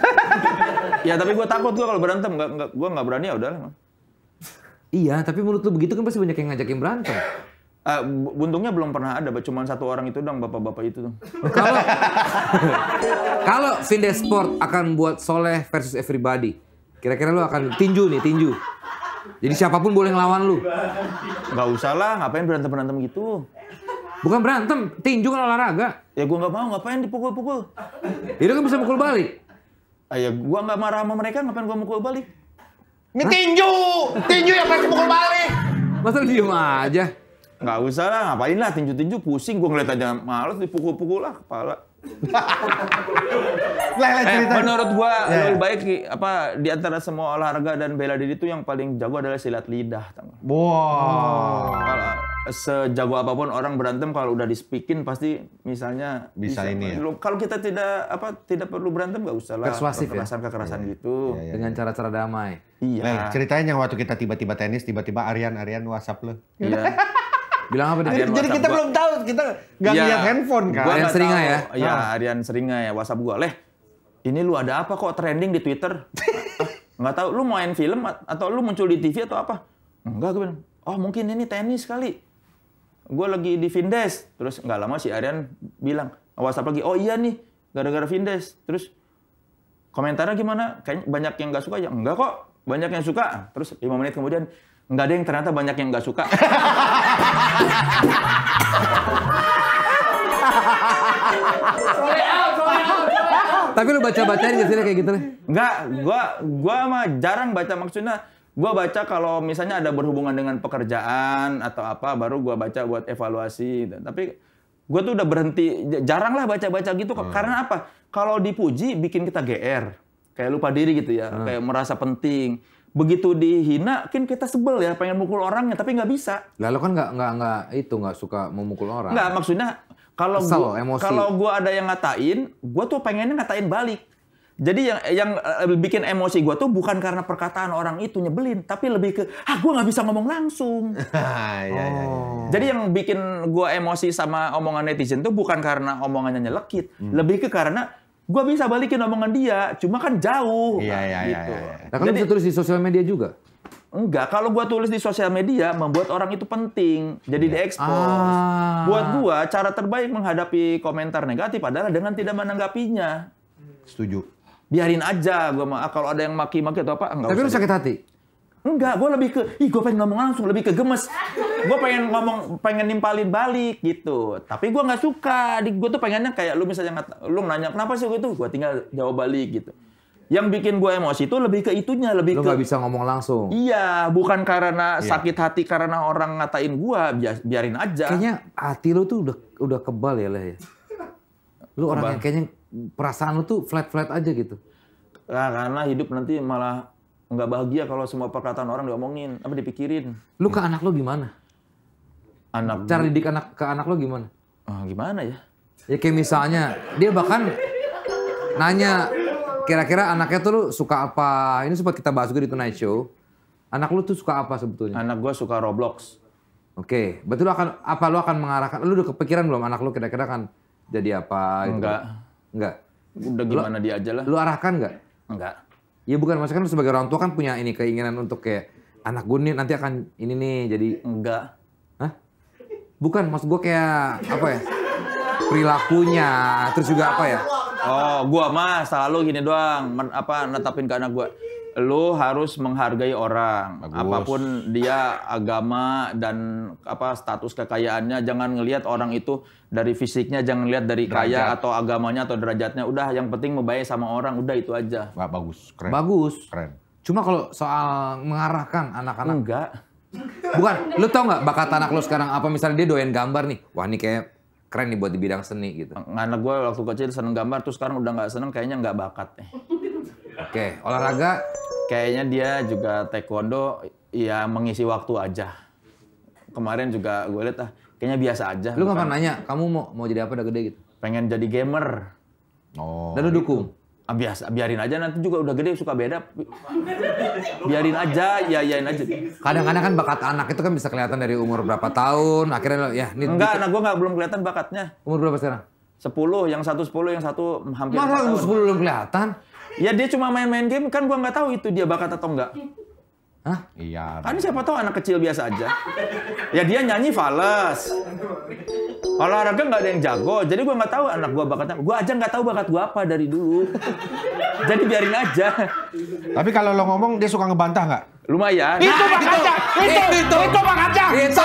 ya, tapi gua takut gua kalau berantem enggak enggak gua nggak berani ya udah. Iya, tapi menurut lu begitu kan pasti banyak yang ngajakin berantem. Uh, eh, buntungnya belum pernah ada, cuma satu orang itu dong bapak-bapak itu dong. Kalau kalau Sport akan buat Soleh versus Everybody, kira-kira lu akan tinju nih tinju. Jadi siapapun boleh ngelawan lu. Gak usah lah, ngapain berantem-berantem gitu. Bukan berantem, tinju kan olahraga. Ya gua nggak mau, ngapain dipukul-pukul. Ya kan bisa mukul balik. Ah, ya gua nggak marah sama mereka, ngapain gua mukul balik? Ini tinju! Tinju yang pasti mukul balik! Masa lu diem aja? Nggak usah lah, ngapain lah tinju-tinju pusing. Gua ngeliat aja males dipukul-pukul lah kepala eh, menurut gua ya. ya. lebih baik apa di antara semua olahraga dan bela diri itu yang paling jago adalah silat lidah. Wow. Oh. Eh, sejago apapun orang berantem kalau udah dispikin pasti misalnya bisa, bisa ini. Ya? Kalau kita tidak apa tidak perlu berantem gak usah lah. Ya. kekerasan kekerasan, ya? kekerasan ya. gitu. Ya, ya, Dengan iya. cara-cara damai. Iya. Eh, ceritanya yang waktu kita tiba-tiba tenis tiba-tiba Aryan Aryan WhatsApp lo. Iya. Bilang apa nih? Jadi, jadi kita gua. belum tahu, kita nggak ya, lihat handphone kan. Gua Arian Seringa ya? Iya, Arian iya, Seringa ya WhatsApp gua. Leh, ini lu ada apa kok trending di Twitter? Ah, nggak tahu, lu main film atau lu muncul di TV atau apa? Enggak, gue bilang. Oh mungkin ini tenis kali. Gue lagi di Vindes. Terus nggak lama si Arian bilang, WhatsApp lagi, oh iya nih, gara-gara Vindes. Terus komentarnya gimana? Kayaknya banyak yang nggak suka ya. Enggak kok, banyak yang suka. Terus lima menit kemudian, Nggak ada yang ternyata banyak yang nggak suka. Tapi lu baca-bacain aja sih kayak gitu nih? Enggak, gua gua mah jarang baca maksudnya gua baca kalau misalnya ada berhubungan dengan pekerjaan atau apa baru gua baca buat evaluasi Tapi gua tuh udah berhenti jarang lah baca-baca gitu hmm. karena apa? Kalau dipuji bikin kita GR. Kayak lupa diri gitu ya, hmm. kayak merasa penting begitu dihina, kan kita sebel ya, pengen mukul orangnya, tapi nggak bisa. Lalu kan nggak nggak nggak itu nggak suka memukul orang. Nggak maksudnya kalau Kesel, gua, emosi. kalau gue ada yang ngatain, gue tuh pengennya ngatain balik. Jadi yang yang eh, bikin emosi gue tuh bukan karena perkataan orang itu nyebelin, tapi lebih ke ah gue nggak bisa ngomong langsung. Iya, iya, iya, oh. Jadi yang bikin gue emosi sama omongan netizen tuh bukan karena omongannya nyelekit, hmm. lebih ke karena gue bisa balikin omongan dia, cuma kan jauh. Iya, iya, iya, gitu. iya. Nah, kan bisa tulis di sosial media juga? Enggak, kalau gue tulis di sosial media, membuat orang itu penting. Jadi yeah. diekspos. Ah. Buat gue, cara terbaik menghadapi komentar negatif adalah dengan tidak menanggapinya. Setuju. Biarin aja, gua Kalau ada yang maki-maki atau apa, enggak Tapi lu sakit hati? Enggak, gue lebih ke, ih gue pengen ngomong langsung, lebih ke gemes. Gue pengen ngomong, pengen nimpalin balik gitu. Tapi gue gak suka, gue tuh pengennya kayak lu misalnya, lu nanya, kenapa sih gue tuh? Gue tinggal jawab balik gitu. Yang bikin gue emosi itu lebih ke itunya, lebih lu ke... Lu bisa ngomong langsung. Iya, bukan karena iya. sakit hati karena orang ngatain gue, biarin aja. Kayaknya hati lu tuh udah udah kebal ya leh, ya. Lu orang yang kayaknya perasaan lu tuh flat-flat aja gitu. Nah, karena hidup nanti malah nggak bahagia kalau semua perkataan orang diomongin apa dipikirin lu ke anak lu gimana anak cara didik anak ke anak lu gimana oh, gimana ya ya kayak misalnya dia bahkan nanya kira-kira anaknya tuh lu suka apa ini sempat kita bahas juga di Tonight Show anak lu tuh suka apa sebetulnya anak gua suka Roblox oke okay. betul akan apa lu akan mengarahkan lu udah kepikiran belum anak lu kira-kira kan jadi apa gitu. enggak enggak udah gimana lu, dia aja lah lu arahkan enggak? enggak Iya bukan maksudnya kan sebagai orang tua kan punya ini keinginan untuk kayak anak gue nih nanti akan ini nih jadi enggak. Hah? Bukan maksud gue kayak apa ya? Perilakunya, terus juga apa ya? Oh, gua mah selalu gini doang, men, apa netapin ke anak gua lu harus menghargai orang Bagus. apapun dia agama dan apa status kekayaannya jangan ngelihat orang itu dari fisiknya jangan lihat dari Derajat. kaya atau agamanya atau derajatnya udah yang penting membayar sama orang udah itu aja bagus keren bagus keren cuma kalau soal mengarahkan anak-anak enggak bukan lu tau nggak bakat anak lu sekarang apa misalnya dia doyan gambar nih wah ini kayak keren nih buat di bidang seni gitu anak gue waktu kecil seneng gambar tuh sekarang udah nggak seneng kayaknya nggak bakat nih Oke, olahraga kayaknya dia juga taekwondo ya mengisi waktu aja. Kemarin juga gue lihat ah kayaknya biasa aja. Lu pernah nanya kamu mau mau jadi apa udah gede gitu? Pengen jadi gamer. Oh. Dan lu dukung. Ah, biasa biarin aja nanti juga udah gede suka beda biarin aja ya yain aja kadang-kadang kan bakat anak itu kan bisa kelihatan dari umur berapa tahun akhirnya ya ini enggak anak gue nggak belum kelihatan bakatnya umur berapa sekarang 10 yang satu 10 yang satu hampir masa umur 10 belum kelihatan Ya dia cuma main-main game, kan gua nggak tahu itu dia bakat atau enggak. Hah? Iya. Kan siapa tahu anak kecil biasa aja. ya dia nyanyi fales. Olahraga nggak ada yang jago, jadi gua nggak tahu anak gua bakatnya. Gua aja nggak tahu bakat gua apa dari dulu. jadi biarin aja. Tapi kalau lo ngomong dia suka ngebantah nggak? Lumayan. Itu nah, Bang Aja. Itu, itu, itu, itu Bang Aja. Itu.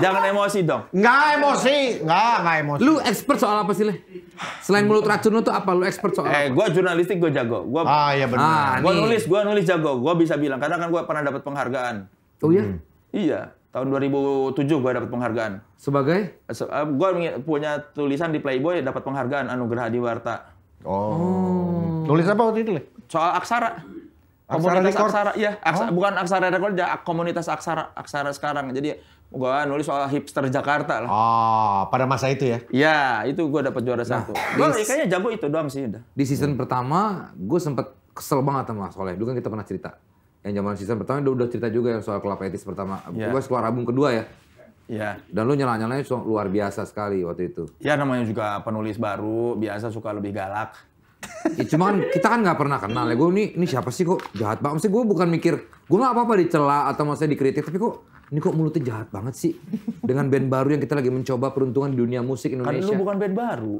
Jangan emosi dong. Enggak emosi, enggak nggak emosi. Lu expert soal apa sih le? Selain mulut racun lu tuh apa? Lu expert soal? Eh, gua jurnalistik gua jago. Gua, ah iya benar. Ah, nih. nulis, gua nulis jago. Gua bisa bilang karena kan gua pernah dapat penghargaan. Oh iya? Hmm. Iya. Tahun 2007 gua dapat penghargaan. Sebagai? Se uh, gua punya tulisan di Playboy dapat penghargaan Anugerah Adiwarta. Oh. oh. Nulis apa waktu itu le? Soal aksara. Komunitas aksara, aksara ya, aksa, oh? bukan aksara rekor, komunitas aksara aksara sekarang. Jadi gua nulis soal hipster Jakarta lah. Oh, pada masa itu ya? Iya, itu gua dapat juara nah, satu. Gua di, kayaknya jago itu doang sih udah. Di season hmm. pertama gua sempet kesel banget sama Soleh. Dulu kan kita pernah cerita. Yang zaman season pertama dia udah cerita juga yang soal kelapa etis pertama. Ya. Gua keluar album kedua ya. Iya. Dan lu nyala-nyalanya luar biasa sekali waktu itu. Ya namanya juga penulis baru, biasa suka lebih galak. ya, cuman kita kan nggak pernah kenal ya. Gue ini ini siapa sih kok jahat banget. Maksudnya gue bukan mikir gue nggak apa-apa dicela atau maksudnya dikritik, tapi kok ini kok mulutnya jahat banget sih dengan band baru yang kita lagi mencoba peruntungan di dunia musik Indonesia. Kan lu bukan band baru.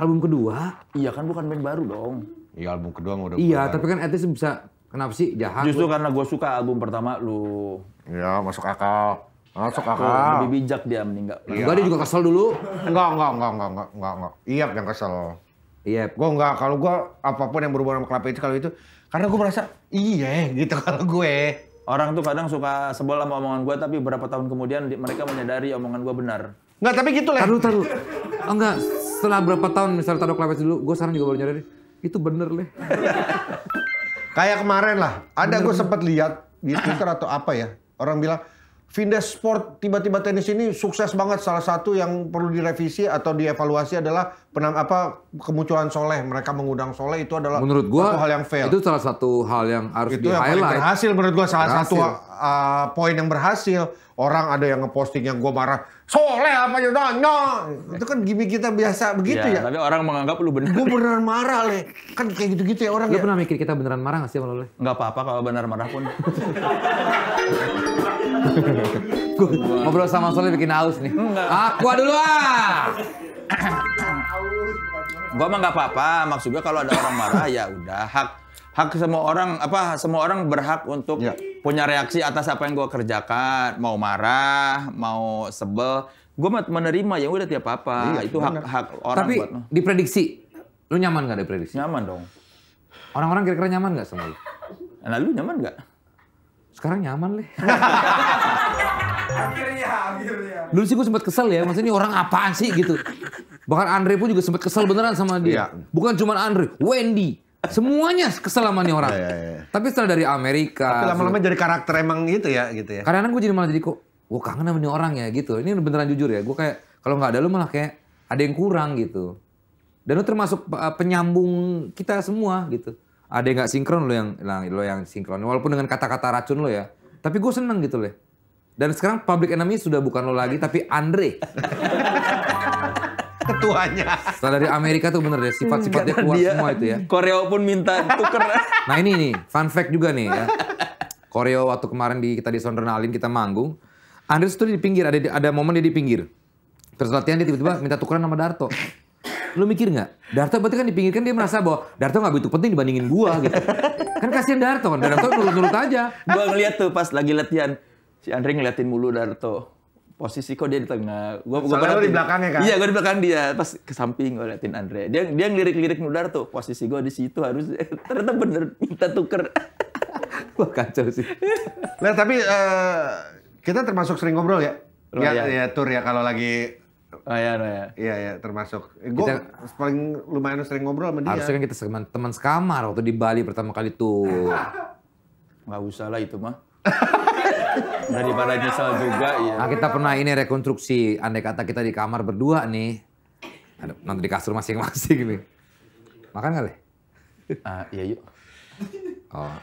Album kedua? Iya kan bukan band baru dong. Iya album kedua udah Iya, baru. tapi kan Etis bisa kenapa sih jahat? Justru lu. karena gue suka album pertama lu. Iya, masuk akal. Masuk akal. Tuh, lebih bijak dia meninggal. Iya. Enggak dia juga iya. kesel dulu. Enggak, enggak, enggak, enggak, enggak, enggak, enggak. Iya yang kesel. Iya. Gue enggak, kalau gue apapun yang berhubungan sama kelapa itu kalau itu karena gue merasa iya gitu kalau gue Orang tuh kadang suka sebel sama omongan gue, tapi berapa tahun kemudian mereka menyadari omongan gue benar. Enggak, tapi gitu lah. Taruh, taruh. Oh, enggak, setelah berapa tahun misalnya taruh kelapa dulu, gue sekarang juga baru nyadari. Itu bener, leh. Kayak kemarin lah, ada gue sempat lihat di Twitter atau apa ya. Orang bilang, Vindes Sport tiba-tiba tenis ini sukses banget salah satu yang perlu direvisi atau dievaluasi adalah penam apa kemunculan Soleh mereka mengundang Soleh itu adalah menurut gua satu hal yang fail itu salah satu hal yang harus itu di yang highlight berhasil menurut gua salah berhasil. satu uh, poin yang berhasil orang ada yang ngeposting yang gua marah Soleh apa ya, no. Nah, nah. itu kan gimmick kita biasa begitu ya, ya tapi orang menganggap lu benar gua beneran marah leh. kan kayak gitu-gitu ya orang lu ya. pernah mikir kita beneran marah gak sih sama lo nggak apa-apa kalau benar marah pun ngobrol sama Soleh bikin haus nih. Aku dulu ah. gua mah nggak apa-apa. Maksud gua kalau ada orang marah ya udah hak hak semua orang apa semua orang berhak untuk ya. punya reaksi atas apa yang gua kerjakan. Mau marah, mau sebel, gua menerima ya udah tiap apa. Iya, Itu hak hak orang Tapi buat. diprediksi lu nyaman gak diprediksi? Nyaman dong. Orang-orang kira-kira nyaman gak sama lu? Nah, nyaman gak? Sekarang nyaman, leh. akhirnya akhirnya dulu sih gue sempat kesel ya maksudnya orang apaan sih gitu bahkan Andre pun juga sempat kesel beneran sama dia ya. bukan cuma Andre Wendy semuanya kesel sama nih orang. Ya, ya, ya. Tapi setelah dari Amerika. Tapi lama-lama gitu. jadi karakter emang gitu ya gitu ya. karena gue jadi malah jadi kok, gue kangen sama nih orang ya gitu. Ini beneran jujur ya, gue kayak kalau nggak ada lu malah kayak ada yang kurang gitu. Dan lu termasuk eh, penyambung kita semua gitu. Ada yang nggak sinkron lo yang nah, lo yang sinkron. Walaupun dengan kata-kata racun lo ya. Tapi gue seneng gitu loh. Dan sekarang public enemy sudah bukan lo lagi tapi Andre. Ketuanya. Setelah dari Amerika tuh bener deh sifat sifatnya dia dia, semua itu ya. Korea pun minta tuker. nah ini nih fun fact juga nih ya. Korea waktu kemarin di kita di Sondrenalin, kita manggung. Andre itu di pinggir ada ada momen dia di pinggir. Terus latihan dia tiba-tiba minta tukeran sama Darto. Lu mikir gak? Darto berarti kan di pinggir kan dia merasa bahwa Darto gak begitu penting dibandingin gua gitu. Kan kasihan Darto kan. Darto nurut-nurut aja. Gua ngeliat tuh pas lagi latihan si Andre ngeliatin mulu Darto posisi kok dia di tengah. Gua gua pernah di belakangnya kan? Iya, gua di belakang dia, pas ke samping gua liatin Andre. Dia dia ngelirik-lirik Nudar tuh, posisi gua di situ harus ternyata bener minta tuker. gua kacau sih. Lah tapi uh, kita termasuk sering ngobrol ya? Lumayan. Ya, ya tur ya kalau lagi Iya, oh, ya. Iya, ya, termasuk. Eh, Gue paling lumayan sering ngobrol sama dia. Harusnya kan kita teman, teman sekamar waktu di Bali pertama kali tuh. Gak usah lah itu mah. Daripada nyesel juga ya. Nah, kita pernah ini rekonstruksi andai kata kita di kamar berdua nih. nanti di kasur masing-masing nih. Makan kali? Uh, iya yuk. Oh.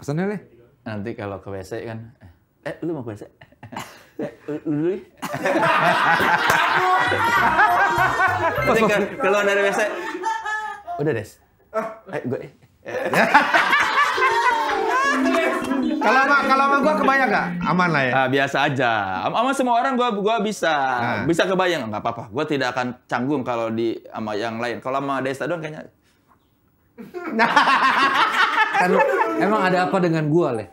Pesannya Nanti kalau ke WC kan. Eh, eh, lu mau ke WC? Eh, lu Nanti kalau dari WC. Udah, Des. Ah. Eh, gue. Eh. kalau sama kalau sama gua kebayang gak? Aman lah ya. Ah, biasa aja. Am sama semua orang gua gua bisa. Nah. Bisa kebayang nggak apa-apa. Gua tidak akan canggung kalau di sama yang lain. Kalau sama Desta doang kayaknya Nah. emang, ada apa dengan gua, Le?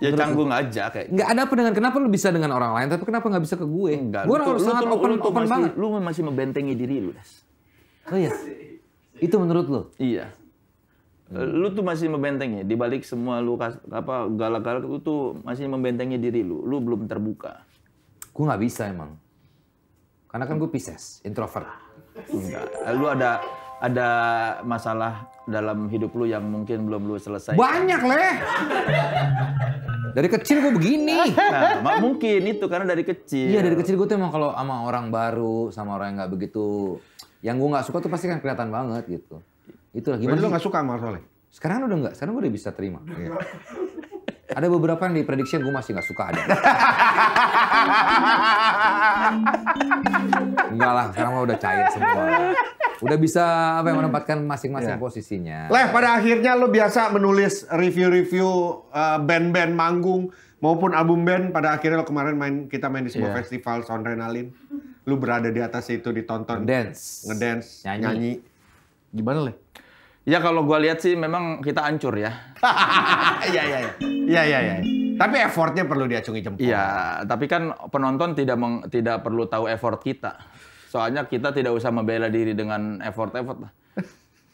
Ya Terus canggung gue. aja kayak. Enggak ada apa dengan kenapa lu bisa dengan orang lain tapi kenapa nggak bisa ke gue? Enggak. Gue harus sangat lu, open, lu, open masih, banget. Lu masih membentengi diri lu, Des. Oh iya. Itu menurut lu? Iya. Eh, lu tuh masih membentengi ya? di balik semua lu apa galak-galak lu tuh masih membentengi diri lu. Lu belum terbuka. Gue nggak bisa emang. Karena kan gue Pisces, introvert. Enggak. Eh, lu ada ada masalah dalam hidup lu yang mungkin belum lu selesai. Banyak, Leh. dari kecil gue begini. Nah, mungkin itu karena dari kecil. Iya, dari kecil gue tuh emang kalau sama orang baru, sama orang yang nggak begitu yang gue nggak suka tuh pasti kan kelihatan banget gitu. Itulah oh, gimana. Lu lo nggak suka sama Soleh? Sekarang udah nggak. Sekarang gue udah bisa terima. Ya. ada beberapa yang diprediksi yang gue masih gak suka ada. Enggak lah, sekarang lo udah cair semua. Udah bisa apa yang menempatkan masing-masing ya. posisinya. Leh, pada akhirnya lo biasa menulis review-review eh, band-band manggung maupun album band. Pada akhirnya lo kemarin main kita main di sebuah yeah. festival Renalin. Lu berada di atas itu ditonton. Ngedance. Ngedance, nyanyi. nyanyi. Gimana, Leh? Ya kalau gue lihat sih memang kita hancur ya. Iya iya iya. Iya iya iya. Tapi effortnya perlu diacungi jempol. Iya, tapi kan penonton tidak meng, tidak perlu tahu effort kita. Soalnya kita tidak usah membela diri dengan effort-effort lah.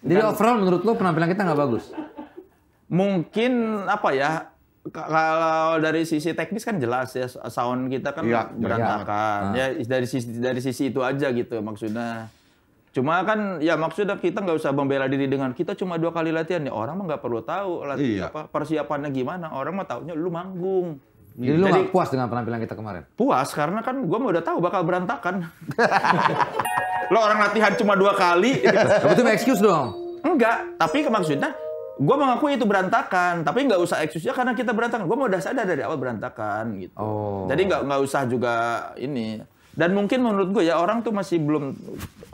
Jadi kan, overall menurut lo penampilan kita nggak bagus? Mungkin apa ya? Kalau dari sisi teknis kan jelas ya sound kita kan ya, berantakan. Ya. ya dari sisi dari sisi itu aja gitu maksudnya Cuma kan ya maksudnya kita nggak usah membela diri dengan kita cuma dua kali latihan ya orang mah nggak perlu tahu latihan iya. apa persiapannya gimana orang mah taunya lu manggung. Jadi, Jadi lu gak puas dengan penampilan kita kemarin? Puas karena kan gua gue udah tahu bakal berantakan. Lo orang latihan cuma dua kali. Tapi itu excuse dong. Enggak, tapi maksudnya gue mengakui itu berantakan, tapi nggak usah excuse ya karena kita berantakan. Gue mau udah sadar dari awal berantakan gitu. Oh. Jadi nggak nggak usah juga ini. Dan mungkin menurut gue ya orang tuh masih belum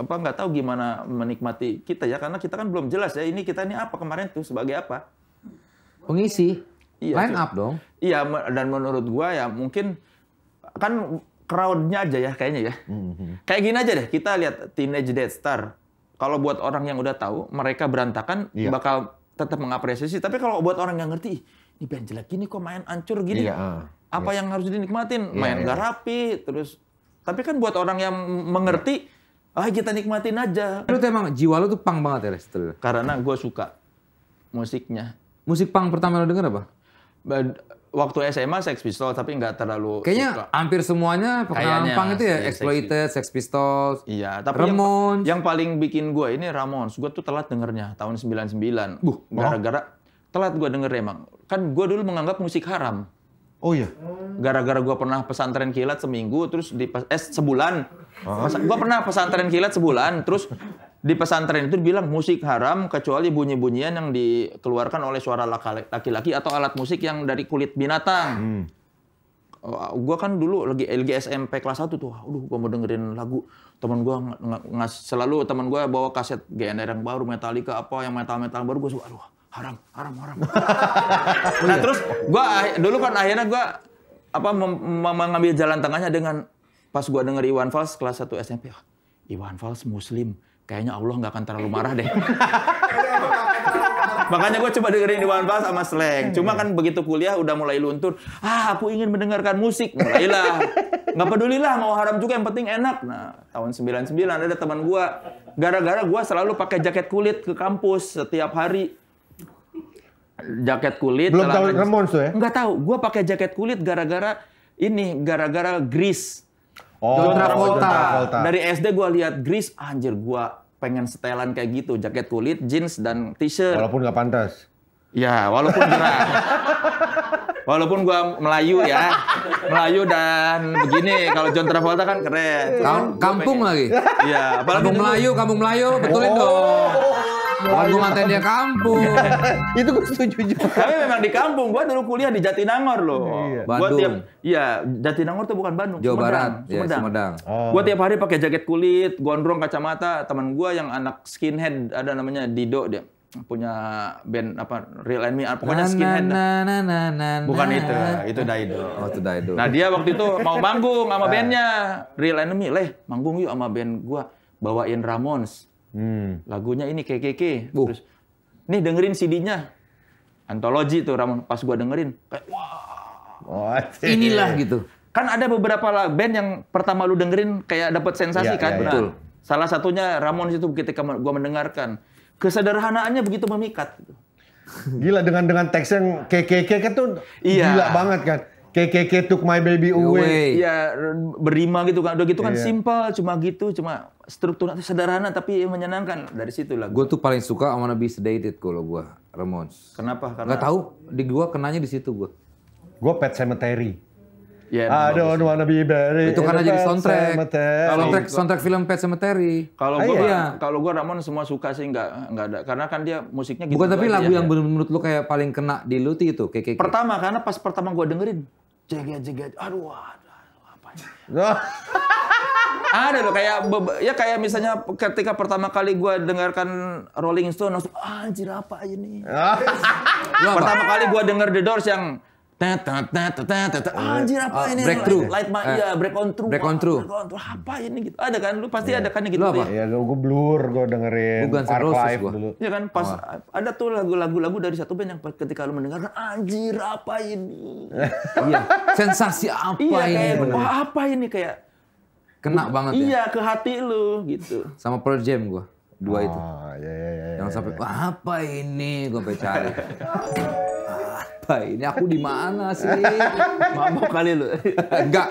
apa nggak tahu gimana menikmati kita ya karena kita kan belum jelas ya ini kita ini apa kemarin tuh sebagai apa pengisi iya, line up dong iya dan menurut gua ya mungkin kan crowdnya aja ya kayaknya ya mm-hmm. kayak gini aja deh kita lihat teenage dead star kalau buat orang yang udah tahu mereka berantakan iya. bakal tetap mengapresiasi tapi kalau buat orang yang ngerti ini band jelek gini kok main ancur gini iya, ah. apa iya. yang harus dinikmatin iya, main yeah. gak rapi terus tapi kan buat orang yang mengerti yeah. Ah kita nikmatin aja. Lu tuh emang jiwa lu tuh pang banget ya Lester? Ya? Karena gue suka musiknya. Musik pang pertama lo denger apa? But, waktu SMA Sex Pistols tapi nggak terlalu Kayaknya suka. hampir semuanya pengalaman Pang itu ya, Exploited, Sex Pistols, iya, tapi Ramones. Yang, yang paling bikin gue ini Ramones. Gue tuh telat dengernya tahun 99. Buh, gara-gara telat gue denger emang. Kan gue dulu menganggap musik haram. Oh iya. Gara-gara gue pernah pesantren kilat seminggu terus di eh sebulan Gue pernah pesantren kilat sebulan, terus di pesantren itu bilang musik haram kecuali bunyi-bunyian yang dikeluarkan oleh suara laki-laki atau alat musik yang dari kulit binatang. Hmm. Oh, ah, gue kan dulu lagi LG SMP kelas 1 tuh, aduh gue mau dengerin lagu. Temen gue selalu teman gue bawa kaset GNR yang baru, Metallica apa, yang metal-metal baru. Gue suka, aduh haram, haram, haram. Oh, iya. nah terus gue ah, dulu kan akhirnya gue apa mengambil jalan tengahnya dengan Pas gue denger Iwan Fals kelas 1 SMP, oh, ah, Iwan Fals muslim, kayaknya Allah nggak akan terlalu marah deh. Makanya gue coba dengerin Iwan Fals sama sleng Cuma kan begitu kuliah udah mulai luntur. Ah, aku ingin mendengarkan musik. Mulailah. Nggak pedulilah mau haram juga yang penting enak. Nah, tahun 99 ada teman gue. Gara-gara gue selalu pakai jaket kulit ke kampus setiap hari. Jaket kulit. Belum tahu Ramones tuh ya? Nggak tahu. Gue pakai jaket kulit gara-gara ini gara-gara grease Oh, John Travolta. Travolta. Dari SD gue lihat Grease, anjir gue pengen setelan kayak gitu, jaket kulit, jeans dan t-shirt. Walaupun nggak pantas. Ya, walaupun gerak. walaupun gue Melayu ya. Melayu dan begini kalau John Travolta kan keren. kampung lagi. Iya, kampung Melayu, kampung Melayu, betulin oh. dong. Bukan gue dia kampung. itu gue setuju juga. Tapi memang di kampung. Gue dulu kuliah di Jatinangor loh. Iya. Bandung. iya, Jatinangor tuh bukan Bandung. Jawa Barat. Iya, Sumedang. Sumedang. Oh. Gue tiap hari pakai jaket kulit, gondrong, kacamata. Teman gue yang anak skinhead, ada namanya Dido dia punya band apa Real enemy. Ah, pokoknya skinhead bukan itu itu Daido oh itu Daido nah dia waktu itu mau manggung sama ah. bandnya Real Enemy leh manggung yuk sama band gue, bawain Ramones Hmm. Lagunya ini KKK. Uh. Terus, nih dengerin CD-nya. Antologi tuh Ramon. Pas gue dengerin, kayak wah. Wow, inilah gitu. Kan ada beberapa band yang pertama lu dengerin kayak dapat sensasi ya, kan, ya, betul. Salah satunya Ramon itu ketika gue mendengarkan kesederhanaannya begitu memikat. Gitu. Gila dengan dengan teks yang KKK kan tuh iya. gila banget kan. KKK took my baby away. Iya, berima gitu kan. Udah gitu kan yeah. simple, cuma gitu, cuma struktur sederhana tapi ya menyenangkan dari situ lah. Gue tuh paling suka I Wanna Be Sedated kalau gue, Ramones. Kenapa? Karena... Gak tau, di gue kenanya di situ gue. Gue Pet Cemetery. Yeah, I don't bagus. wanna be buried. Itu karena jadi soundtrack. Kalau soundtrack, soundtrack film Pet Cemetery. Kalau gue ah, gua iya. kalau gua Ramon semua suka sih nggak nggak ada karena kan dia musiknya gitu. Bukan tapi lagu ya. yang ya. menurut lu kayak paling kena di luti itu kek. Pertama karena pas pertama gua dengerin Jeget-jeget. Aduh, aduh, apa ini? ada loh kayak ya kayak misalnya ketika pertama kali gue dengarkan Rolling Stone langsung ah, anjir apa aja pertama kali gue denger The Doors yang Eh, anjir apa ah, ini? through. Light my eh, iya, break on through. Break on through. Break on through. Apa ini gitu? Ada kan? Lu pasti iya. ada kan gitu. Lu apa? Ya? Iya, gue blur, gue dengerin. Bukan Roses gue. Iya kan? Pas ada tuh lagu-lagu-lagu dari satu band yang ketika lu mendengarkan, anjir apa ini? iya. Sensasi apa iya, ini? apa ini kayak? Kena banget ya? Iya, ke hati lu gitu. Sama Pearl Jam gue. Dua itu. Ah, iya, iya, iya. Yang iya, sampai, apa ini? Gue pecah. Baik, ini? Aku di mana sih? Mabok kali lu. Enggak.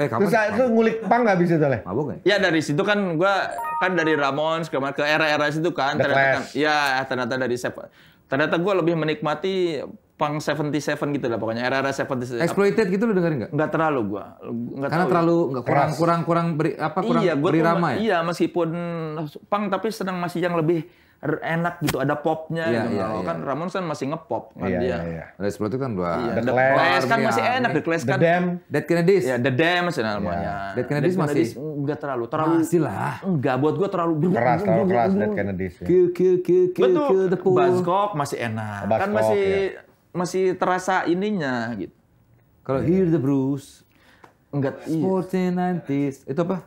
Eh, kapan? Terus itu ngulik pang nggak bisa tuh, Mabok nggak? Ya? ya dari situ kan gua kan dari Ramones ke ke era-era situ kan. The ternyata kan ya ternyata dari siapa? Ternyata gue lebih menikmati Pang 77 gitu lah pokoknya era-era 77 exploited gitu lo dengerin nggak? Nggak terlalu gua. Nggak Karena terlalu nggak kurang kurang kurang beri, apa kurang iya, beri ramai. ya? Iya, meskipun Pang tapi senang masih yang lebih enak gitu ada popnya yeah, gitu. Yeah, iya, yeah. kan Ramon kan masih ngepop kan yeah, dia. Yeah, yeah. Les itu kan dua. Yeah, The, The Clash, Clash kan masih enak The Clash kan. The Damn. Dead Kennedys. Ya yeah, The Damn masih iya. namanya. Yeah. Dead Kennedys masih enggak terlalu terlalu masih lah. Enggak buat gua terlalu keras terlalu keras Dead Kennedys. Ya. Kill kill kill kill, Betul. kill the pool. Buzzcock masih enak. Buzzcock, kan ya. masih ya. masih terasa ininya gitu. Kalau yeah. Hear the Bruce enggak iya. 1490s itu apa?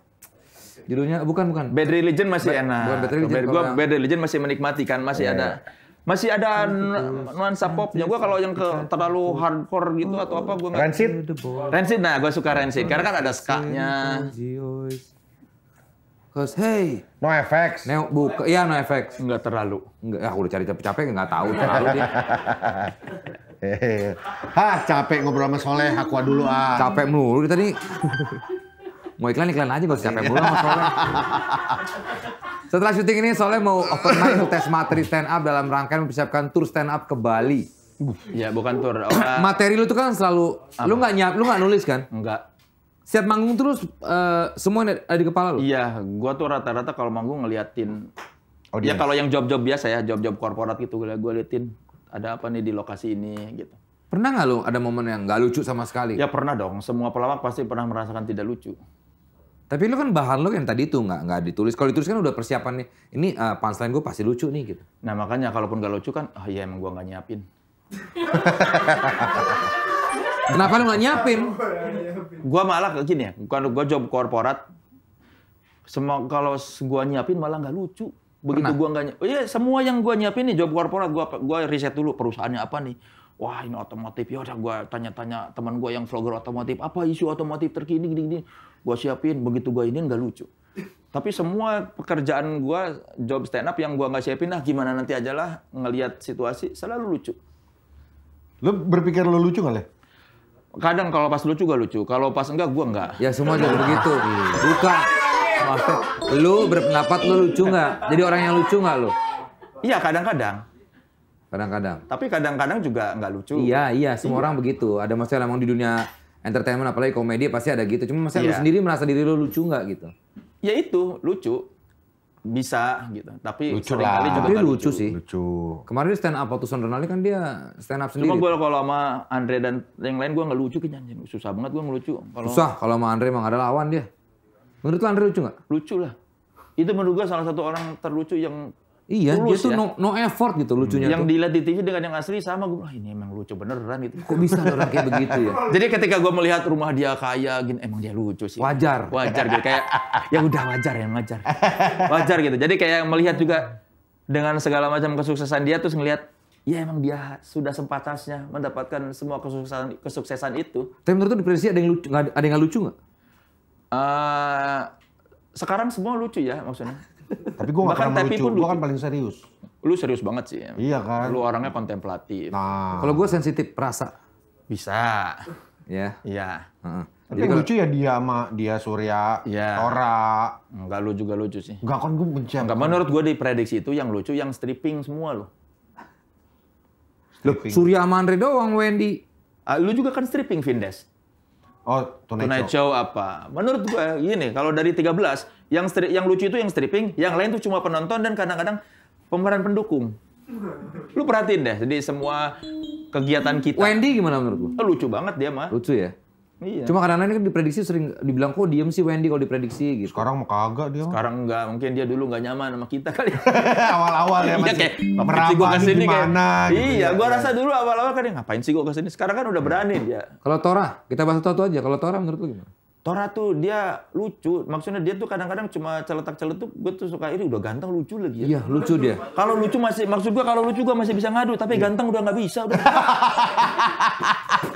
Judulnya bukan bukan. Bad Religion masih bad, enak. Bad Religion. Bad, gua Bad Religion masih menikmati kan, masih yeah. ada iya. masih ada iya, iya, nuansa popnya. Gua kalau yang ke terlalu hardcore gitu atau apa gue nggak. Rancid. Rancid, nah gue suka Rancid karena kan ada ska-nya. Cause hey, no effects. Neo buka, iya no effects. Enggak terlalu. Enggak, aku udah cari capek-capek nggak tahu terlalu dia. Hah, capek ngobrol sama Soleh, aku dulu ah. Capek mulu tadi. mau iklan iklan aja gak siapa yang pulang Soleh. Setelah syuting ini Soalnya mau open mic tes materi stand up dalam rangkaian mempersiapkan tour stand up ke Bali. Ya bukan tour. Eh, oh, ah. materi lu tuh kan selalu lu nggak nyiap, lu nggak nulis kan? Enggak. Siap manggung terus uh, semua ada di kepala lu? Iya, gua tuh rata-rata kalau manggung ngeliatin Oh, ya, ya kalau yang job-job biasa ya, job-job korporat gitu gue liatin ada apa nih di lokasi ini gitu. Pernah nggak lu ada momen yang nggak lucu sama sekali? Ya pernah dong. Semua pelawak pasti pernah merasakan tidak lucu. Tapi lu kan bahan lu yang tadi itu nggak nggak ditulis. Kalau ditulis kan udah persiapan nih. Ini uh, punchline gue pasti lucu nih gitu. Nah makanya kalaupun gak lucu kan, oh, iya emang gue nggak nyiapin. Kenapa lu nggak nyiapin? gue malah kayak gini ya, kalau gue job korporat, semua kalau gue nyiapin malah nggak lucu. Begitu gue nggak nyiapin, oh, iya semua yang gue nyiapin nih job korporat, gue gua riset dulu perusahaannya apa nih wah ini otomotif ya udah gue tanya-tanya teman gue yang vlogger otomotif apa isu otomotif terkini gini-gini gue siapin begitu gue ini nggak lucu tapi semua pekerjaan gue job stand up yang gue nggak siapin lah gimana nanti aja lah ngelihat situasi selalu lucu lo berpikir lo lucu nggak ya kadang kalau pas lucu gak lucu kalau pas enggak gue enggak ya semua jadi begitu buka Maksud, lu berpendapat lu lucu nggak jadi orang yang lucu nggak lu iya kadang-kadang Kadang-kadang. Tapi kadang-kadang juga nggak lucu. Iya, iya. Semua iya. orang begitu. Ada masalah emang di dunia entertainment, apalagi komedi, pasti ada gitu. Cuma masalah iya. lu sendiri merasa diri lu lucu nggak gitu? Ya itu, lucu. Bisa gitu. Tapi lucu kali juga Tapi lucu, lucu sih. Lucu. Kemarin stand up waktu Sondernali kan dia stand up sendiri. Cuma gue kalau sama Andre dan yang lain gue nggak lucu kayaknya. Susah banget gue ngelucu. Kalo... Susah. Kalau sama Andre emang ada lawan dia. Menurut lu Andre lucu nggak? Lucu lah. Itu menurut gue salah satu orang terlucu yang Iya, Lulus, dia tuh ya. no, no effort gitu lucunya. Yang tuh. dilihat di TV dengan yang asli sama gue, ah, ini emang lucu beneran gitu. Kok bisa orang kayak begitu ya? Jadi ketika gue melihat rumah dia kaya, gini emang dia lucu sih. Wajar. Wajar gitu kayak ya udah wajar ya wajar. Wajar gitu. Jadi kayak melihat juga dengan segala macam kesuksesan dia terus ngelihat ya emang dia sudah sempatasnya mendapatkan semua kesuksesan kesuksesan itu. Tapi menurut di Presiden ada yang lucu ada yang lucu nggak? Uh, sekarang semua lucu ya maksudnya. Tapi gue gak pernah tapi pun gue kan paling serius. Lu serius banget sih. Ya. Iya kan. Lu orangnya kontemplatif. Nah. Kalau gue sensitif perasa. Bisa. Ya. Iya. Hmm. Tapi Jadi lucu ya dia sama dia Surya, ya. Tora. Enggak lu juga lucu sih. Enggak kan gue benci. Enggak menurut gue di prediksi itu yang lucu yang stripping semua loh. Surya sama Andre doang Wendy. Uh, lu juga kan stripping Vindes. Oh, Tonight, tonight apa? Menurut gue gini, kalau dari 13 yang stri yang lucu itu yang stripping, yang lain tuh cuma penonton dan kadang-kadang pemeran pendukung. Lu perhatiin deh jadi semua kegiatan kita. Wendy gimana menurut lu? Oh, lucu banget dia mah. Lucu ya? Iya. Cuma karena ini kan diprediksi sering dibilang kok diem sih Wendy kalau diprediksi gitu. Sekarang mau kagak dia. Sekarang enggak, mungkin dia dulu enggak nyaman sama kita kali. awal-awal ya iya, masih. Iya, kayak sih gua gimana, kayak. Gitu, ya. iya, gua rasa dulu awal-awal kan ngapain sih gua kesini. Sekarang kan udah berani dia. Kalau Tora, kita bahas satu aja. Kalau Tora menurut lu gimana? Tora tuh dia lucu, maksudnya dia tuh kadang-kadang cuma celetak-celetuk, gue tuh suka ini udah ganteng lucu lagi ya. Iya, lucu dia. Kalau lucu masih maksud gue kalau lucu gue masih bisa ngadu, tapi yeah. ganteng udah nggak bisa udah.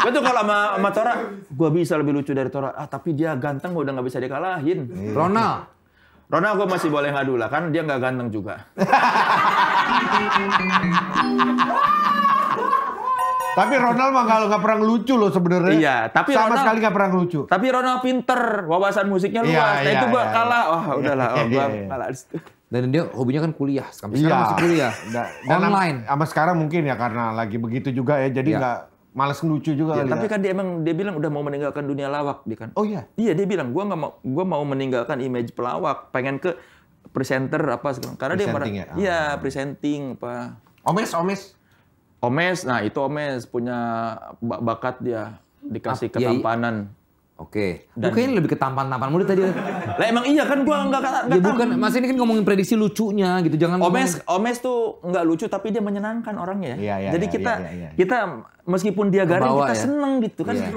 gue tuh kalau sama, sama Tora, gue bisa lebih lucu dari Tora. Ah, tapi dia ganteng gue udah nggak bisa dikalahin. Yeah. Rona, Rona gue masih boleh ngadu lah, kan dia nggak ganteng juga. Tapi Ronald mah kalau nggak pernah lucu loh sebenarnya. Iya, tapi sama Ronald, sekali nggak pernah lucu. Tapi Ronald pinter, wawasan musiknya iya, luas. Nah, iya, nah, itu gua iya, iya. kalah. Wah, oh, udahlah, oh, gua kalah di Dan dia hobinya kan kuliah, sampai sekarang masih kuliah. Dan, Online. Sama sekarang mungkin ya karena lagi begitu juga ya, jadi nggak males lucu juga. Ya, tapi kan dia emang dia bilang udah mau meninggalkan dunia lawak dia kan. Oh iya. Iya dia bilang gue nggak mau gue mau meninggalkan image pelawak, pengen ke presenter apa segala. Karena presenting dia marah, ya. Iya, ah. presenting apa. Omes, omes. Omes, nah itu Omes punya bakat dia dikasih ah, iya, iya. ketampanan. Oke. Okay. Bukannya lebih ketampan-tampan mulut tadi. lah emang iya kan gua enggak kata Ya bukan, Mas ini kan ngomongin prediksi lucunya gitu. Jangan Omes ngomongin... Omes tuh enggak lucu tapi dia menyenangkan orangnya ya. ya Jadi ya, kita ya, ya, ya. kita meskipun dia garing Kebawa, kita ya? seneng gitu kan. Iya,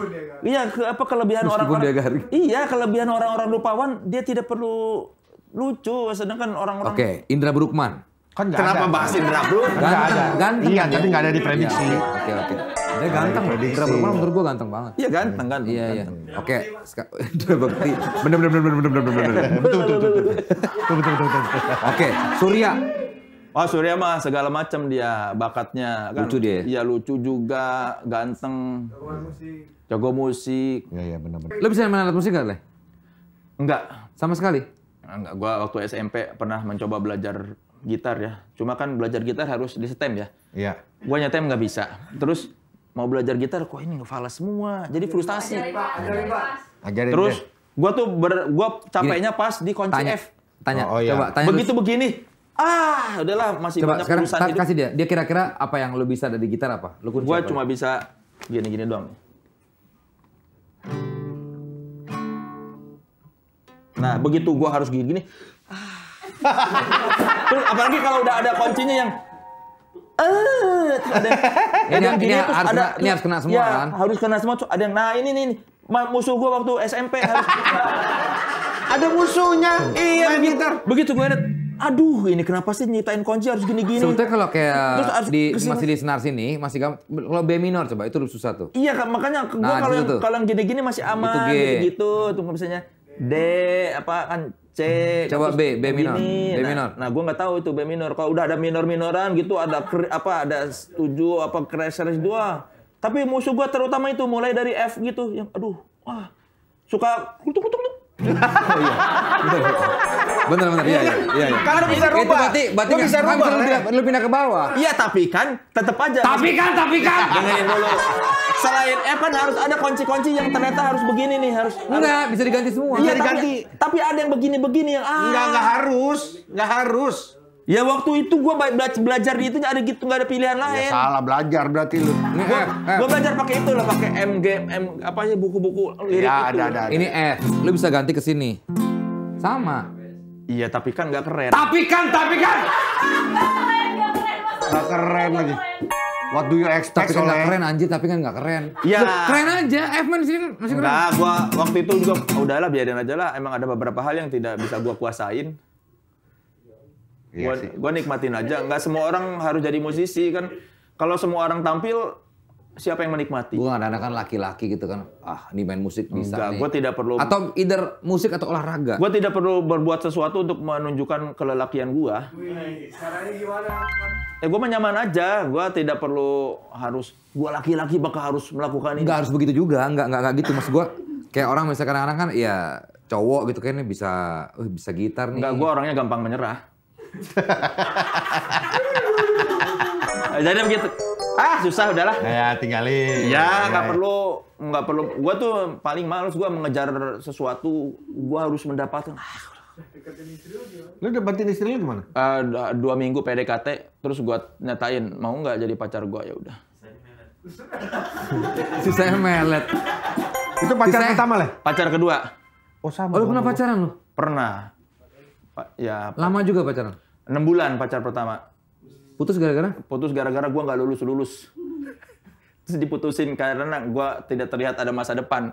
iya ke, apa kelebihan orang-orang dia Iya, kelebihan orang-orang lupawan dia tidak perlu lucu sedangkan orang-orang Oke, Indra Brukman. Kan gak Kenapa ada. bahas Indra Bro? Gak ada. Ganteng. Iya, kan ya? tapi gak ada di prediksi. Iya, oke, oke. Okay, okay. Dia ganteng. Indra malah menurut gue ganteng banget. Iya ganteng, ganteng. Iya, iya. Oke. Indra Bekti. Bener, bener, bener, bener, bener, bener, bener. Betul, betul, betul. Betul, betul, betul. Oke, Surya. Oh Surya mah segala macam dia bakatnya kan. Lucu dia. Ya? Iya lucu juga, ganteng. Jago musik. Jago musik. Iya iya benar-benar. Lo bisa main alat musik gak Le? Enggak. Sama sekali? Enggak, gua waktu SMP pernah mencoba belajar gitar ya. Cuma kan belajar gitar harus di setem ya. Iya. Gua nyetem nggak bisa. Terus mau belajar gitar kok ini ngefala semua. Jadi frustasi. Ajarin, Pak. Ajarin, Terus gua tuh ber, gua capeknya pas di kunci tanya, F. Tanya. Oh, oh, iya. Coba tanya. Begitu begini. Ah, udahlah masih Coba, banyak sekarang, urusan hidup. kasih dia. Dia kira-kira apa yang lu bisa dari gitar apa? Lu kunci Gua cuma bisa gini-gini doang. Nah, begitu gua harus gini-gini, ah Terus apalagi kalau udah ada kuncinya yang eh ada ini, gini, harus ada, kena, ini harus kena semua ya, kan? harus kena semua ada yang nah ini nih, nih musuh gua waktu SMP harus ada musuhnya iya begitu, begitu gua liat aduh ini kenapa sih nyitain kunci harus gini-gini sebetulnya kalau kayak Terus harus di kesini. masih senar sini masih kalau B minor coba itu lebih susah tuh iya kan, makanya gua nah, kalau yang kalau yang gini-gini masih aman gitu, gitu tuh misalnya D apa kan C. Mhm. Coba B, B minor. B nah, minor. Nah, nah gue nggak tahu itu B minor. Kalau udah ada minor-minoran gitu, ada apa ada tujuh apa crashers dua. Gitu, ah. Tapi musuh gue terutama itu mulai dari F gitu yang aduh wah suka kutuk kutuk kutuk. oh, iya. Bener bener iya iya kan iya. iya. Karena bisa eh, rubah. Itu berarti berarti lu bisa rubah. Lu pindah, eh. lu pindah ke bawah. Iya tapi kan tetap aja. Tapi kan tapi kan. Dengerin dulu. Selain eh kan harus ada kunci-kunci yang ternyata harus begini nih harus. Enggak bisa diganti semua. Iya diganti. Tapi ada yang begini-begini yang ah. Enggak enggak harus enggak harus. Ya waktu itu gue belajar, belajar di itu ada gitu nggak ada pilihan ya, lain. Ya, salah belajar berarti lu. Gue gua, Gua belajar pakai itu lah pakai MG M apa buku-buku lirik ya, itu. Ada, ada, ada. Ini F. Lu bisa ganti ke sini. Sama. Iya, tapi kan nggak keren. Tapi kan, tapi kan. gak keren lagi. What do you expect? Tapi kan nggak keren anjir, tapi kan nggak keren. Iya. Keren aja, F-Man sini masih keren. Nah, gua waktu itu juga oh, udahlah biarin aja lah. Emang ada beberapa hal yang tidak bisa gua kuasain. Iya gua, sih. gua nikmatin aja. Nggak semua orang harus jadi musisi kan. Kalau semua orang tampil, siapa yang menikmati? Gue kadang-kadang kan laki-laki gitu kan, ah ini main musik bisa Enggak, gue tidak perlu. Atau either musik atau olahraga. Gue tidak perlu berbuat sesuatu untuk menunjukkan kelelakian gue. Caranya gimana? Ya gue nyaman aja, gue tidak perlu harus, gue laki-laki bakal harus melakukan ini. Enggak harus begitu juga, enggak, enggak, enggak gitu. Maksud gue kayak orang misalnya kadang-kadang kan ya cowok gitu kayaknya bisa, uh, bisa gitar nih. Enggak, gue orangnya gampang menyerah. Jadi begitu ah susah udahlah ya, ya tinggalin ya iya. nggak perlu nggak perlu gue tuh paling males gue mengejar sesuatu gue harus mendapatkan ah, lu dapetin istri lu gimana uh, dua minggu PDKT terus gue nyatain mau nggak jadi pacar gue ya udah saya melet itu pacar yang pertama lah pacar kedua oh sama oh, lu pernah pacaran lu pernah pa ya lama juga pacaran enam bulan pacar pertama Putus gara-gara? Putus gara-gara gue nggak lulus lulus. Terus diputusin karena gue tidak terlihat ada masa depan.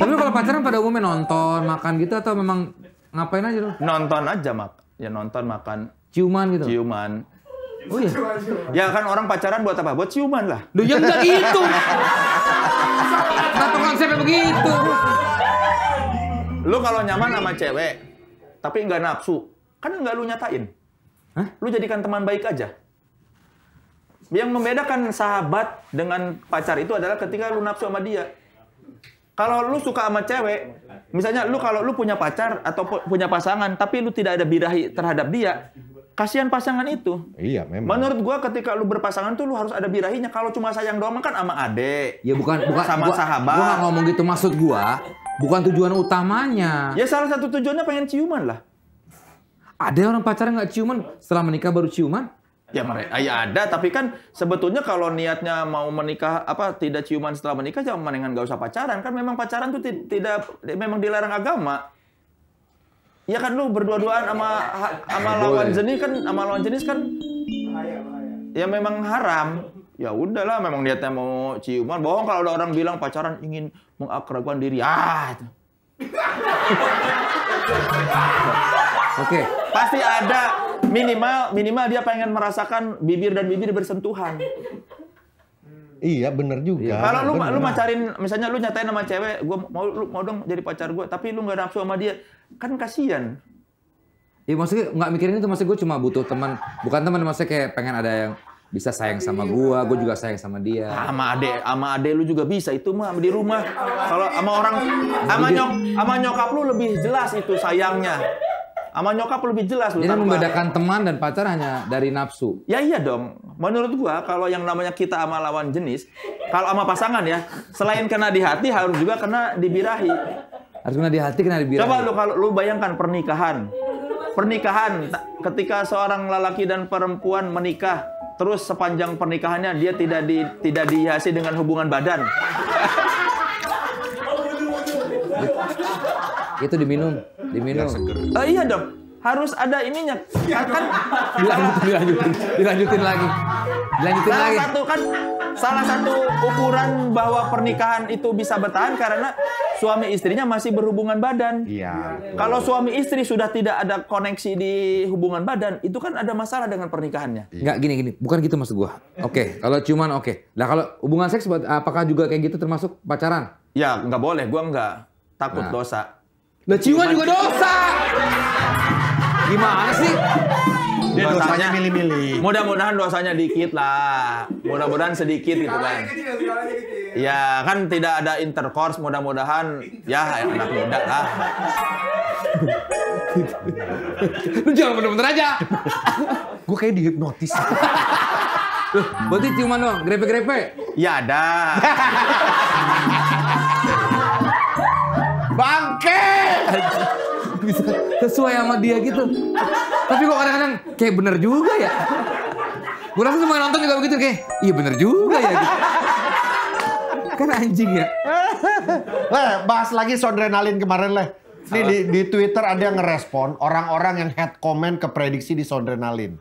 Tapi kalau pacaran pada umumnya nonton, makan gitu atau memang ngapain aja lo? Nonton aja mak, ya nonton makan. Ciuman gitu. Ciuman. Oh iya. Ya kan orang pacaran buat apa? Buat ciuman lah. Duh, ya enggak gitu. Satu konsepnya begitu. Lu kalau nyaman sama cewek, tapi nggak nafsu, Kan nggak lu nyatain. Hah? Lu jadikan teman baik aja. Yang membedakan sahabat dengan pacar itu adalah ketika lu nafsu sama dia. Kalau lu suka sama cewek, misalnya lu kalau lu punya pacar atau punya pasangan, tapi lu tidak ada birahi terhadap dia, kasihan pasangan itu. Iya, memang. Menurut gua ketika lu berpasangan tuh lu harus ada birahinya. Kalau cuma sayang doang kan sama adek. Ya bukan bukan sama gua, sahabat. Gua ngomong gitu maksud gua, bukan tujuan utamanya. Ya salah satu tujuannya pengen ciuman lah. Ada orang pacaran nggak ciuman setelah menikah baru ciuman? Ya mereka ah, ya ada, tapi kan sebetulnya kalau niatnya mau menikah apa tidak ciuman setelah menikah jangan ya mendingan nggak usah pacaran kan memang pacaran tuh tidak memang dilarang agama. Ya kan lu berdua-duaan sama sama lawan jenis kan sama lawan jenis kan ya memang haram. Ya udahlah memang niatnya mau ciuman. Bohong kalau ada orang bilang pacaran ingin mengakrabkan diri. Ah. Itu. Oke. Okay. Pasti ada minimal minimal dia pengen merasakan bibir dan bibir bersentuhan. Iya benar juga. Iya. Kalau lu bener. lu macarin misalnya lu nyatain sama cewek, gua mau lu mau dong jadi pacar gua, tapi lu nggak nafsu sama dia, kan kasihan. Iya maksudnya nggak mikirin itu maksud gue cuma butuh teman, bukan teman maksudnya kayak pengen ada yang bisa sayang sama iya. gua, gue juga sayang sama dia. Sama ade, sama ade lu juga bisa itu mah di rumah. Kalau sama orang, sama iya. nyok, sama nyokap lu lebih jelas itu sayangnya. Sama nyokap lebih jelas. Jadi tanpa... membedakan teman dan pacar hanya dari nafsu. Ya iya dong. Menurut gua kalau yang namanya kita sama lawan jenis, kalau sama pasangan ya, selain kena di hati harus juga kena dibirahi. Harus kena di hati, kena dibirahi. Coba lu kalau lu bayangkan pernikahan. Pernikahan ketika seorang lelaki dan perempuan menikah, terus sepanjang pernikahannya dia tidak di tidak dihiasi dengan hubungan badan. itu diminum Diminum. Oh, iya dong. Harus ada ininya. Ya kan dilanjutin, dilanjutin, dilanjutin lagi. Dilanjutin salah lagi. satu kan salah satu ukuran bahwa pernikahan itu bisa bertahan karena suami istrinya masih berhubungan badan. Iya. Kalau suami istri sudah tidak ada koneksi di hubungan badan, itu kan ada masalah dengan pernikahannya. Enggak iya. gini gini, bukan gitu maksud gua. Oke, okay, kalau cuman oke. Okay. Nah, kalau hubungan seks apakah juga kayak gitu termasuk pacaran? Ya, nggak boleh. Gua nggak takut nah. dosa. Nah ciuman juga dosa. Gimana sih? Dia dosanya milih-milih. Mudah-mudahan dosanya dikit lah. Mudah-mudahan sedikit gitu kan. Ya kan tidak ada intercourse. Mudah-mudahan ya anak muda lah. Lu jangan bener-bener aja. Gue kayak dihipnotis. Loh, berarti ciuman dong, grepe-grepe? Ya ada. bangke bisa sesuai sama dia gitu tapi kok kadang-kadang kayak bener juga ya gue rasa semua nonton juga begitu kayak iya bener juga ya gitu. kan anjing ya leh bahas lagi sondrenalin kemarin leh ini di, di Twitter ada yang ngerespon orang-orang yang head comment ke prediksi di Sondrenalin.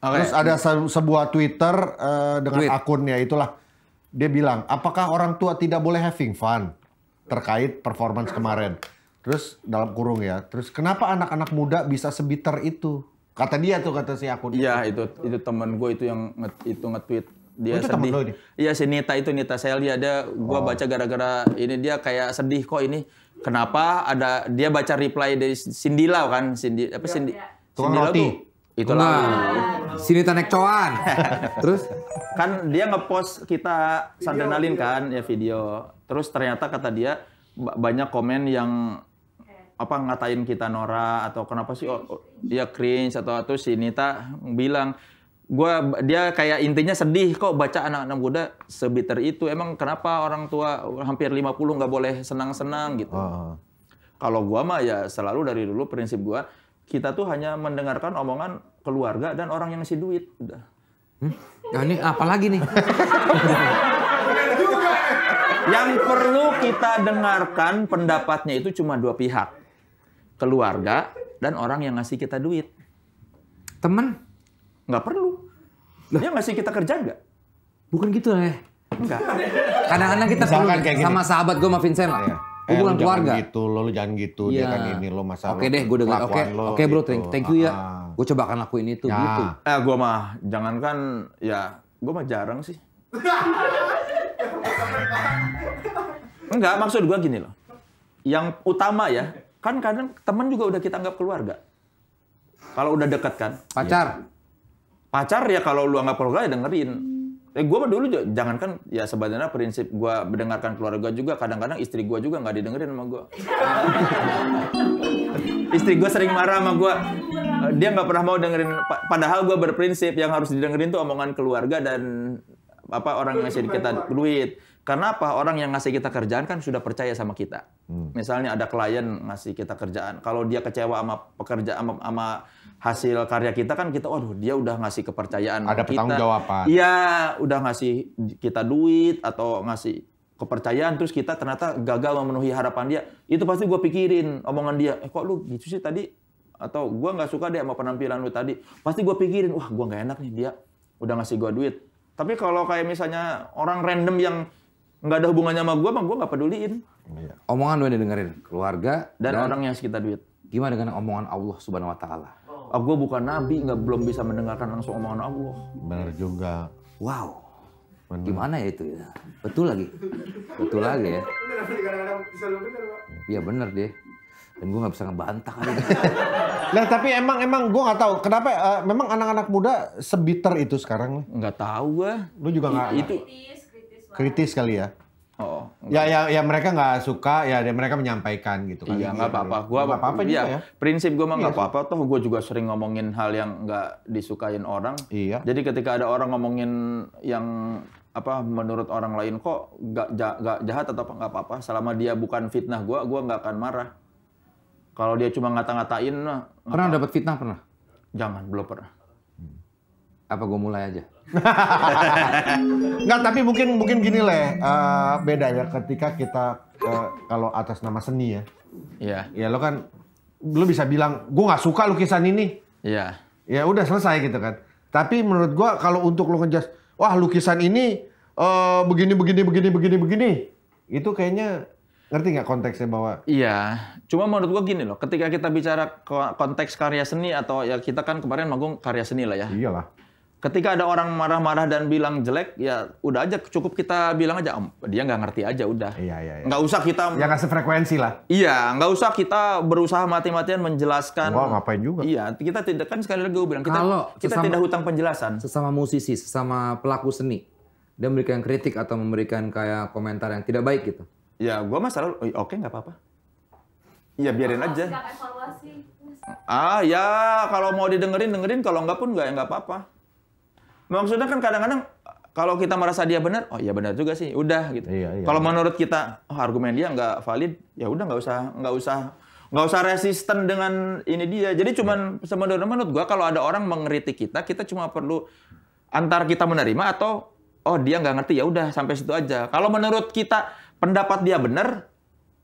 Okay. Terus ada se sebuah Twitter uh, dengan Tweet. akunnya itulah. Dia bilang, apakah orang tua tidak boleh having fun? terkait performance kemarin. Terus dalam kurung ya. Terus kenapa anak-anak muda bisa sebiter itu? Kata dia tuh kata si akun. Iya itu itu temen gue itu yang nge, itu nge-tweet dia oh, sedih. Iya si Nita itu Nita saya lihat dia, gue oh. baca gara-gara ini dia kayak sedih kok ini kenapa ada dia baca reply dari Sindila kan Cindy apa Cindy, Cindy ya. Sindila itu lah nah, sini tanek coan terus kan dia ngepost kita sandalin kan ya video terus ternyata kata dia banyak komen yang apa ngatain kita Nora atau kenapa sih oh, oh dia cringe atau atau si Nita bilang gua dia kayak intinya sedih kok baca anak-anak muda sebiter itu emang kenapa orang tua hampir 50 nggak boleh senang-senang gitu. Oh, oh. Kalau gua mah ya selalu dari dulu prinsip gua kita tuh hanya mendengarkan omongan keluarga dan orang yang ngasih duit. Udah. Hmm? Ya ini apa lagi nih? yang perlu kita dengarkan pendapatnya itu cuma dua pihak. Keluarga dan orang yang ngasih kita duit. Temen? Nggak perlu. Loh. Dia ngasih kita kerja nggak? Bukan gitu ya. Eh. Enggak. Kadang-kadang kita Misalkan perlu gini. sama sahabat gue sama Vincent lah ya eh, keluarga gitu lo lo jangan gitu ya. dia iya. kan ini lo masalah. oke okay deh gue dengar oke oke bro gitu. thank, you ya -huh. Ah. gue coba akan lakuin itu ya. gitu eh gue mah jangan kan, ya gue mah jarang sih enggak maksud gue gini loh yang utama ya kan kadang temen juga udah kita anggap keluarga kalau udah dekat kan pacar ya. pacar ya kalau lu anggap keluarga ya dengerin Eh, gue dulu jangan kan ya sebenarnya prinsip gue mendengarkan keluarga juga kadang-kadang istri gue juga nggak didengerin sama gue. istri gue sering marah sama gue. Dia nggak pernah mau dengerin. Padahal gue berprinsip yang harus didengerin tuh omongan keluarga dan apa orang yang ngasih kita duit. Karena apa? Orang yang ngasih kita kerjaan kan sudah percaya sama kita. Hmm. Misalnya ada klien ngasih kita kerjaan. Kalau dia kecewa sama pekerja sama, sama hasil karya kita kan kita waduh dia udah ngasih kepercayaan ada kita. Ada jawaban iya udah ngasih kita duit atau ngasih kepercayaan terus kita ternyata gagal memenuhi harapan dia itu pasti gue pikirin omongan dia eh kok lu gitu sih tadi atau gue nggak suka deh sama penampilan lu tadi pasti gue pikirin wah gue nggak enak nih dia udah ngasih gue duit tapi kalau kayak misalnya orang random yang nggak ada hubungannya sama gue mah gue nggak peduliin iya. omongan lu yang dengerin keluarga dan, dan orang yang sekitar duit gimana dengan omongan Allah subhanahu wa taala gue bukan nabi, nggak belum bisa mendengarkan langsung omongan Allah. Benar juga. Wow. Bener. Gimana ya itu ya? Betul lagi. Betul lagi ya. Iya benar deh. Dan gue nggak bisa ngebantah nah tapi emang emang gue nggak tahu kenapa uh, memang anak-anak muda sebiter itu sekarang? Nggak tahu gue. Lu juga nggak. Itu kritis, kritis, kritis kali ya. Oh, ya ya ya mereka nggak suka ya mereka menyampaikan gitu kan. Iya nggak apa-apa. Gua nggak apa-apa iya, ya. Prinsip gue mah nggak iya, apa-apa. Toh gue juga sering ngomongin hal yang nggak disukain orang. Iya. Jadi ketika ada orang ngomongin yang apa menurut orang lain kok nggak jahat atau nggak apa-apa. Selama dia bukan fitnah gue, gue nggak akan marah. Kalau dia cuma ngata-ngatain, pernah dapat fitnah pernah? Jangan, belum pernah. Hmm. Apa gue mulai aja? Enggak, tapi mungkin mungkin gini leh uh, beda ya ketika kita uh, kalau atas nama seni ya. Iya. Yeah. Ya lo kan lo bisa bilang gue nggak suka lukisan ini. Iya. Yeah. Ya udah selesai gitu kan. Tapi menurut gue kalau untuk lo ngejelas wah lukisan ini uh, eh, begini begini begini begini begini, itu kayaknya ngerti nggak konteksnya bahwa? Iya. Cuma menurut gua gini loh, ketika kita bicara konteks karya seni atau ya kita kan kemarin manggung karya seni lah ya. Iyalah Ketika ada orang marah-marah dan bilang jelek, ya udah aja cukup kita bilang aja om dia nggak ngerti aja udah. Iya iya. iya. Nggak usah kita. Ya kasih frekuensi lah. Iya, nggak usah kita berusaha mati-matian menjelaskan. Wah ngapain juga? Iya, kita tidak kan sekali lagi gue bilang kita Kalau kita sesama, tidak hutang penjelasan. Sesama musisi, sesama pelaku seni, dia memberikan kritik atau memberikan kayak komentar yang tidak baik gitu. Ya, gue masalah. Oke, nggak apa-apa. iya biarin oh, aja. Ah ya, kalau mau didengerin dengerin, kalau enggak pun nggak nggak apa-apa. Maksudnya kan kadang-kadang kalau kita merasa dia benar, oh iya benar juga sih, udah gitu. Iya, iya. Kalau iya. menurut kita oh, argumen dia nggak valid, ya udah nggak usah nggak usah nggak usah resisten dengan ini dia. Jadi cuman iya. sebenarnya menurut gua kalau ada orang mengkritik kita, kita cuma perlu antar kita menerima atau oh dia nggak ngerti ya udah sampai situ aja. Kalau menurut kita pendapat dia benar,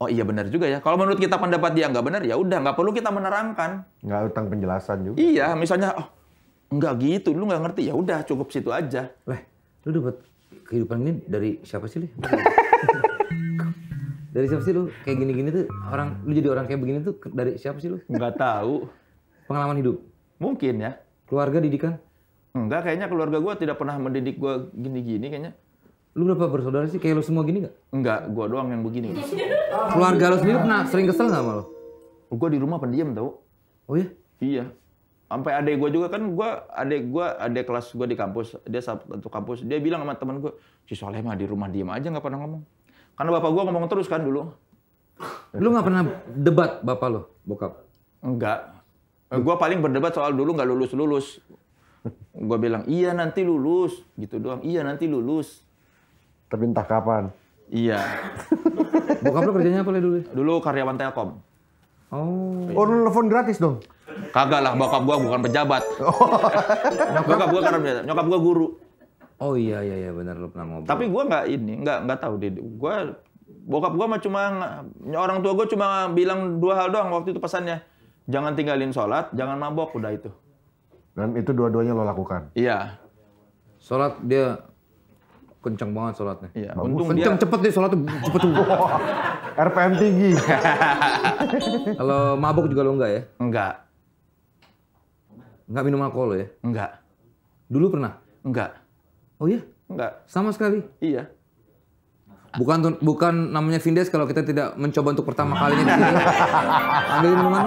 oh iya benar juga ya. Kalau menurut kita pendapat dia nggak benar ya udah nggak perlu kita menerangkan. Nggak utang penjelasan juga. Iya, misalnya oh Enggak gitu, lu nggak ngerti. Ya udah, cukup situ aja. leh lu dapat kehidupan ini dari siapa sih, lu dari siapa sih lu? Kayak gini-gini tuh orang lu jadi orang kayak begini tuh dari siapa sih lu? Enggak tahu. Pengalaman hidup. Mungkin ya. Keluarga didikan? Enggak, kayaknya keluarga gua tidak pernah mendidik gua gini-gini kayaknya. Lu berapa bersaudara sih? Kayak lu semua gini gak? Enggak, gua doang yang begini. Keluarga lu sendiri pernah sering kesel gak sama lu? Gua di rumah pendiam tau. Oh iya? Iya sampai adek gue juga kan gue adek gue adek kelas gue di kampus dia satu kampus dia bilang sama teman gue si Soleh mah di rumah diem aja nggak pernah ngomong karena bapak gue ngomong terus kan dulu lu nggak pernah debat bapak lo bokap enggak gue paling berdebat soal dulu nggak lulus lulus gue bilang iya nanti lulus gitu doang iya nanti lulus tapi entah kapan iya bokap lo kerjanya apa dulu dulu karyawan telkom oh oh lu telepon gratis dong Kagak lah, bokap gua bukan pejabat. Oh. bokap gua kan pejabat, nyokap gua guru. Oh iya iya iya benar lu pernah ngobrol. Tapi gua nggak ini, nggak nggak tahu deh. Gua bokap gua mah cuma orang tua gua cuma bilang dua hal doang waktu itu pesannya. Jangan tinggalin sholat, jangan mabok, udah itu. Dan itu dua-duanya lo lakukan? Iya. Sholat dia kencang banget sholatnya. Iya, untung kencang dia... cepet nih sholatnya, cepet tuh. RPM tinggi. Kalau mabok juga lo enggak ya? Enggak. Nggak minum alkohol ya? enggak Dulu pernah? enggak Oh iya? enggak Sama sekali? Iya. Bukan bukan namanya Vindes kalau kita tidak mencoba untuk pertama kalinya di sini. Ambil minuman.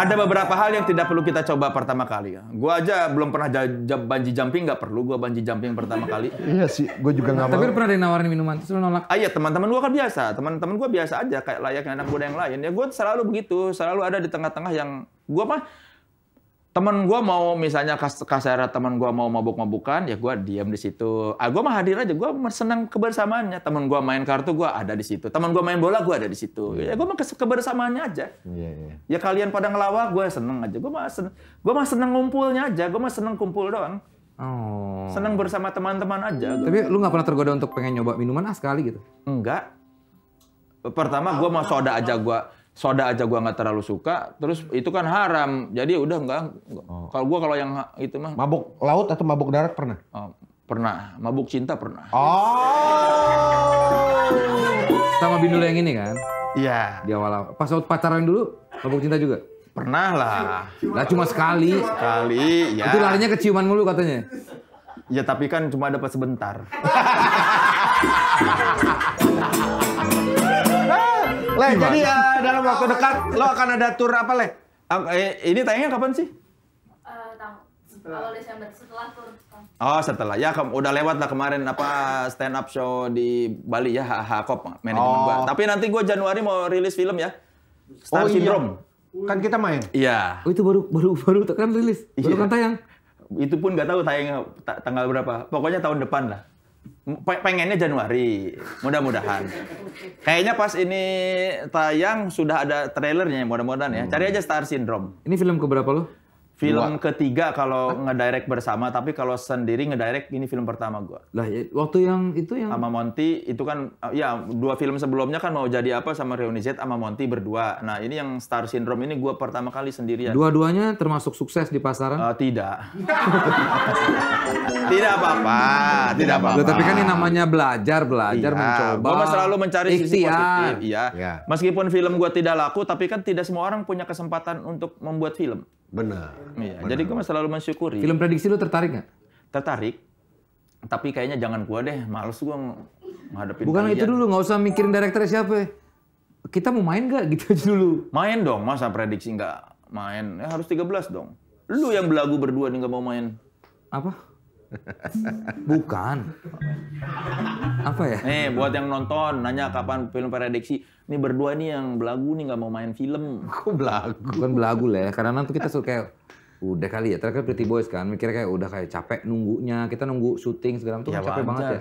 Ada beberapa hal yang tidak perlu kita coba pertama kali ya. Gua aja belum pernah banji jumping nggak perlu gua banji jumping pertama kali. Iya sih, gua juga nggak mau. Tapi lu pernah ada yang nawarin minuman terus lu nolak. Ah iya, teman-teman gua kan biasa. Teman-teman gua biasa aja kayak layaknya anak muda yang lain. Ya gua selalu begitu, selalu ada di tengah-tengah yang gua mah teman gue mau misalnya kas kasara teman gue mau mabuk-mabukan ya gue diam di situ ah gue mah hadir aja gue senang kebersamaannya teman gue main kartu gue ada di situ teman gue main bola gue ada di situ yeah. ya gue mah kebersamaannya aja yeah, yeah. ya kalian pada ngelawak gue ya seneng aja gue mah seneng gue mah seneng ngumpulnya aja gue mah seneng kumpul doang oh. seneng bersama teman-teman aja gua. tapi lu nggak pernah tergoda untuk pengen nyoba minuman ah sekali gitu enggak pertama gue mah soda aja gue soda aja gua nggak terlalu suka terus itu kan haram jadi udah nggak oh. kalau gua kalau yang itu mah mabuk laut atau mabuk darat pernah oh, pernah mabuk cinta pernah oh sama bindu yang ini kan iya di awal awal pas waktu pacaran dulu mabuk cinta juga pernah lah lah cuma sekali sekali ya itu larinya keciuman mulu katanya ya tapi kan cuma dapat sebentar Leh, jadi ya dalam waktu dekat lo akan ada tour apa, Leh? Eh, ini tayangnya kapan sih? Eh, awal Desember setelah tur. Oh setelah ya kamu udah lewat lah kemarin apa stand up show di Bali ya Hakop manajemen oh. gua. Tapi nanti gue Januari mau rilis film ya. Star oh, iya. Syndrome. Iya. Kan kita main. Iya. Oh itu baru baru baru kan rilis. Baru iya. kan tayang. Itu pun nggak tahu tayang tanggal berapa. Pokoknya tahun depan lah pengennya Januari, mudah-mudahan. Kayaknya pas ini tayang sudah ada trailernya, mudah-mudahan ya. Cari hmm. aja Star Syndrome. Ini film keberapa lo? Film Dua. ketiga kalau ngedirect bersama, tapi kalau sendiri ngedirect ini film pertama gue. Lah, ya, waktu yang itu yang sama Monty itu kan ah, ya dua film sebelumnya kan mau jadi apa sama Reuni Z sama Monty berdua. Nah, ini yang Star Syndrome ini gue pertama kali sendirian. Dua-duanya termasuk sukses di pasaran? Uh, tidak. tidak apa-apa, tidak iya. apa-apa. Tapi kan ini namanya belajar, belajar, iya. mencoba. Gue selalu mencari Ikhtiar. sisi positif, iya. iya. Meskipun film gue tidak laku, tapi kan tidak semua orang punya kesempatan untuk membuat film. Benar. Iya. Benar. Jadi gue selalu mensyukuri. Film prediksi lu tertarik nggak? Tertarik. Tapi kayaknya jangan gua deh, males gua menghadapi. Bukan kalian. itu dulu, nggak usah mikirin direkturnya siapa. Kita mau main nggak gitu aja dulu. Main dong, masa prediksi nggak main? Ya harus 13 dong. Lu yang belagu berdua nih nggak mau main. Apa? Bukan. Apa ya? Nih eh, buat yang nonton, nanya kapan film prediksi. Ini berdua nih yang belagu nih nggak mau main film. Kok belagu? Bukan belagu lah ya, karena nanti kita suka kayak udah kali ya. Terakhir Pretty Boys kan, mikirnya kayak udah kayak capek nunggunya. Kita nunggu syuting segala macam ya, kan capek banget ya.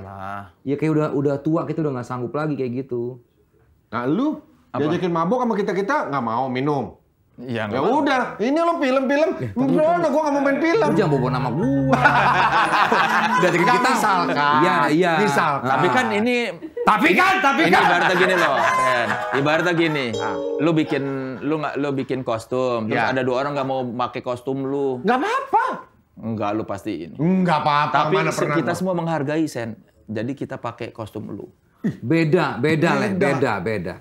Iya kayak udah udah tua kita udah nggak sanggup lagi kayak gitu. Nah lu Apa? diajakin mabok sama kita-kita nggak mau minum. Iya, ya, ya udah, ini lo film-film. Bro, gue gak mau main film. Jangan bawa nama gua. Dari kita misalkan. Iya, iya. Misalkan. Tapi kan ini tapi kan, tapi kan. ibaratnya gini loh. Eh, ibaratnya gini. Ah. lo bikin lo nggak lu bikin kostum, terus ya. ada dua orang nggak mau pakai kostum lo. Nggak apa-apa. Enggak lu pastiin. Enggak apa-apa. Tapi Mana pernah kita semua menghargai Sen. Jadi kita pakai kostum lo. Beda, beda, beda, beda. beda.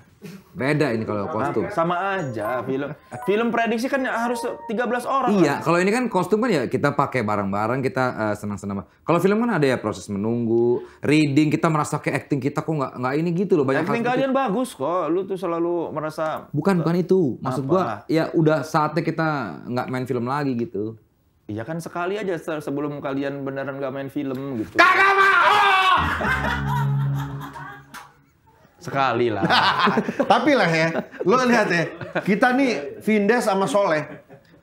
Beda ini kalau kostum. Sama aja film. Film prediksi kan harus 13 orang. Iya, kan? kalau ini kan kostum kan ya kita pakai barang-barang, kita uh, senang-senang. Kalau film kan ada ya proses menunggu, reading, kita merasa kayak acting kita kok nggak nggak ini gitu loh banyak Acting kalian itu. bagus kok. Lu tuh selalu merasa Bukan bukan itu. Maksud apa? gua ya udah saatnya kita nggak main film lagi gitu. Iya kan sekali aja sebelum kalian beneran nggak main film gitu. Kagak mau. Sekali lah. Tapi lah ya, lu lihat ya, kita nih Vindes sama Soleh.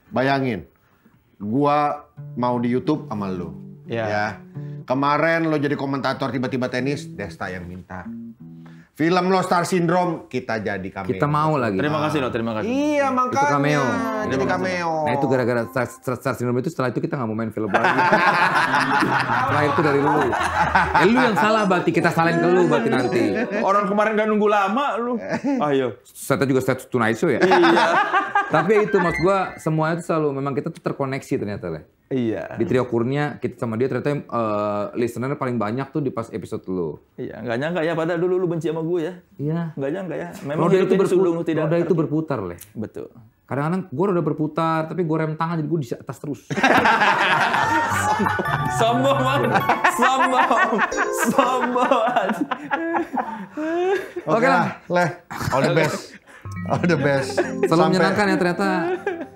Bayangin, gua mau di YouTube sama lu. Ya. ya. Kemarin lo jadi komentator tiba-tiba tenis, Desta yang minta. Film Lost Star Syndrome kita jadi cameo. Kita mau lagi. Terima kasih loh, terima kasih. Iya makanya. Itu cameo. Jadi cameo. Nah itu gara-gara Star, Star, Star Syndrome itu setelah itu kita nggak mau main film lagi. Terakhir itu dari lu. Eh lu yang salah berarti kita salahin ke lu berarti nanti. Orang kemarin gak nunggu lama lu. Ayo. Ah, Saya juga status tonight show ya. Iya. Tapi itu maksud gua semuanya itu selalu memang kita tuh terkoneksi ternyata deh. Iya. Di trio kurnia kita sama dia ternyata uh, listener paling banyak tuh di pas episode lu. Iya, nggak nyangka ya padahal dulu lu benci sama gue ya. Iya. Nggak nyangka ya. Memang roda itu berputar, tidak roda itu berputar leh. Betul. Kadang-kadang gue udah berputar, tapi gue rem tangan jadi gue di atas terus. sombong banget, sombong, sombong. Oke lah, leh, all the best, all the best. Selalu menyenangkan ya ternyata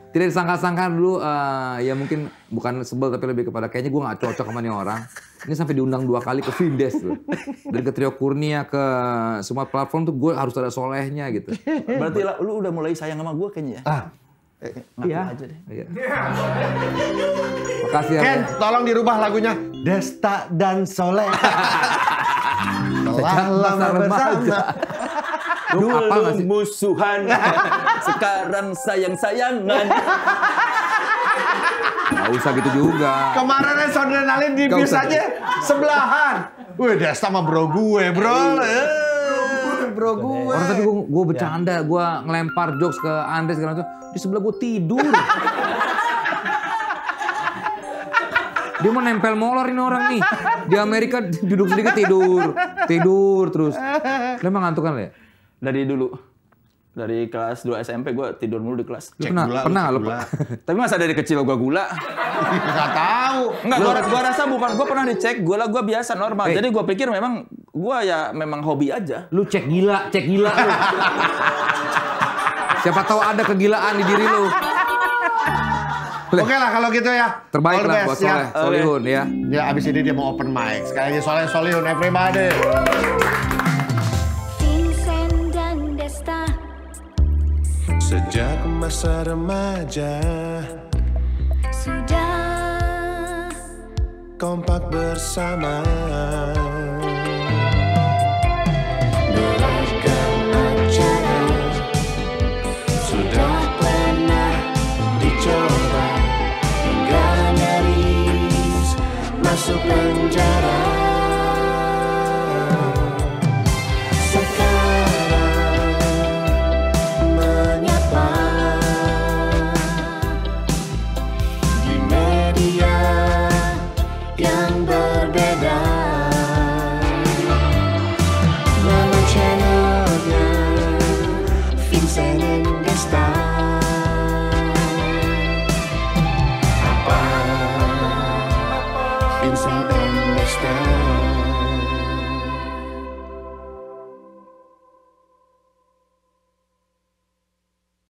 tidak disangka-sangka dulu uh, ya mungkin bukan sebel tapi lebih kepada kayaknya gue nggak cocok sama nih orang ini sampai diundang dua kali ke Vindes tuh dari ke Trio Kurnia ke semua platform tuh gue harus ada solehnya gitu berarti lah, lu udah mulai sayang sama gue kayaknya ya ah. Eh, eh, iya. aja deh. Iya. Makasih ya. Ken, tolong dirubah lagunya. Desta dan Soleh. Telah lama bersama. Dulu apa masih... musuhan, sekarang sayang-sayangan. Gak usah gitu juga. Kemarin Nalin di bis aja gitu. sebelahan. Wih, dia sama bro gue, bro. Iya. Eh. bro gue. Orang tadi gue, gue iya. bercanda, gue ngelempar jokes ke Andre segala macam. Di sebelah gue tidur. Dia mau nempel molor ini orang nih. Di Amerika duduk sedikit tidur. Tidur terus. Lu emang ngantuk kan ya? dari dulu dari kelas 2 SMP gue tidur mulu di kelas. Cek pernah, gula, pernah Tapi masa dari kecil gue gula? Gak tau. Enggak, gua, gua rasa bukan. Gue pernah dicek gula gue biasa normal. Hey. Eh. Jadi gue pikir memang gue ya memang hobi aja. Lu cek gila, cek gila lu. Siapa tahu ada kegilaan di diri lu. Oke okay lah kalau gitu ya. Terbaik lah buat Soleh, ya. Solihun ya. Ya abis ini dia mau open mic. Sekali lagi Soleh Solihun everybody. Sejak masa remaja Sudah Kompak bersama Beragam acara Sudah pernah dicoba Hingga nyaris Masuk penjara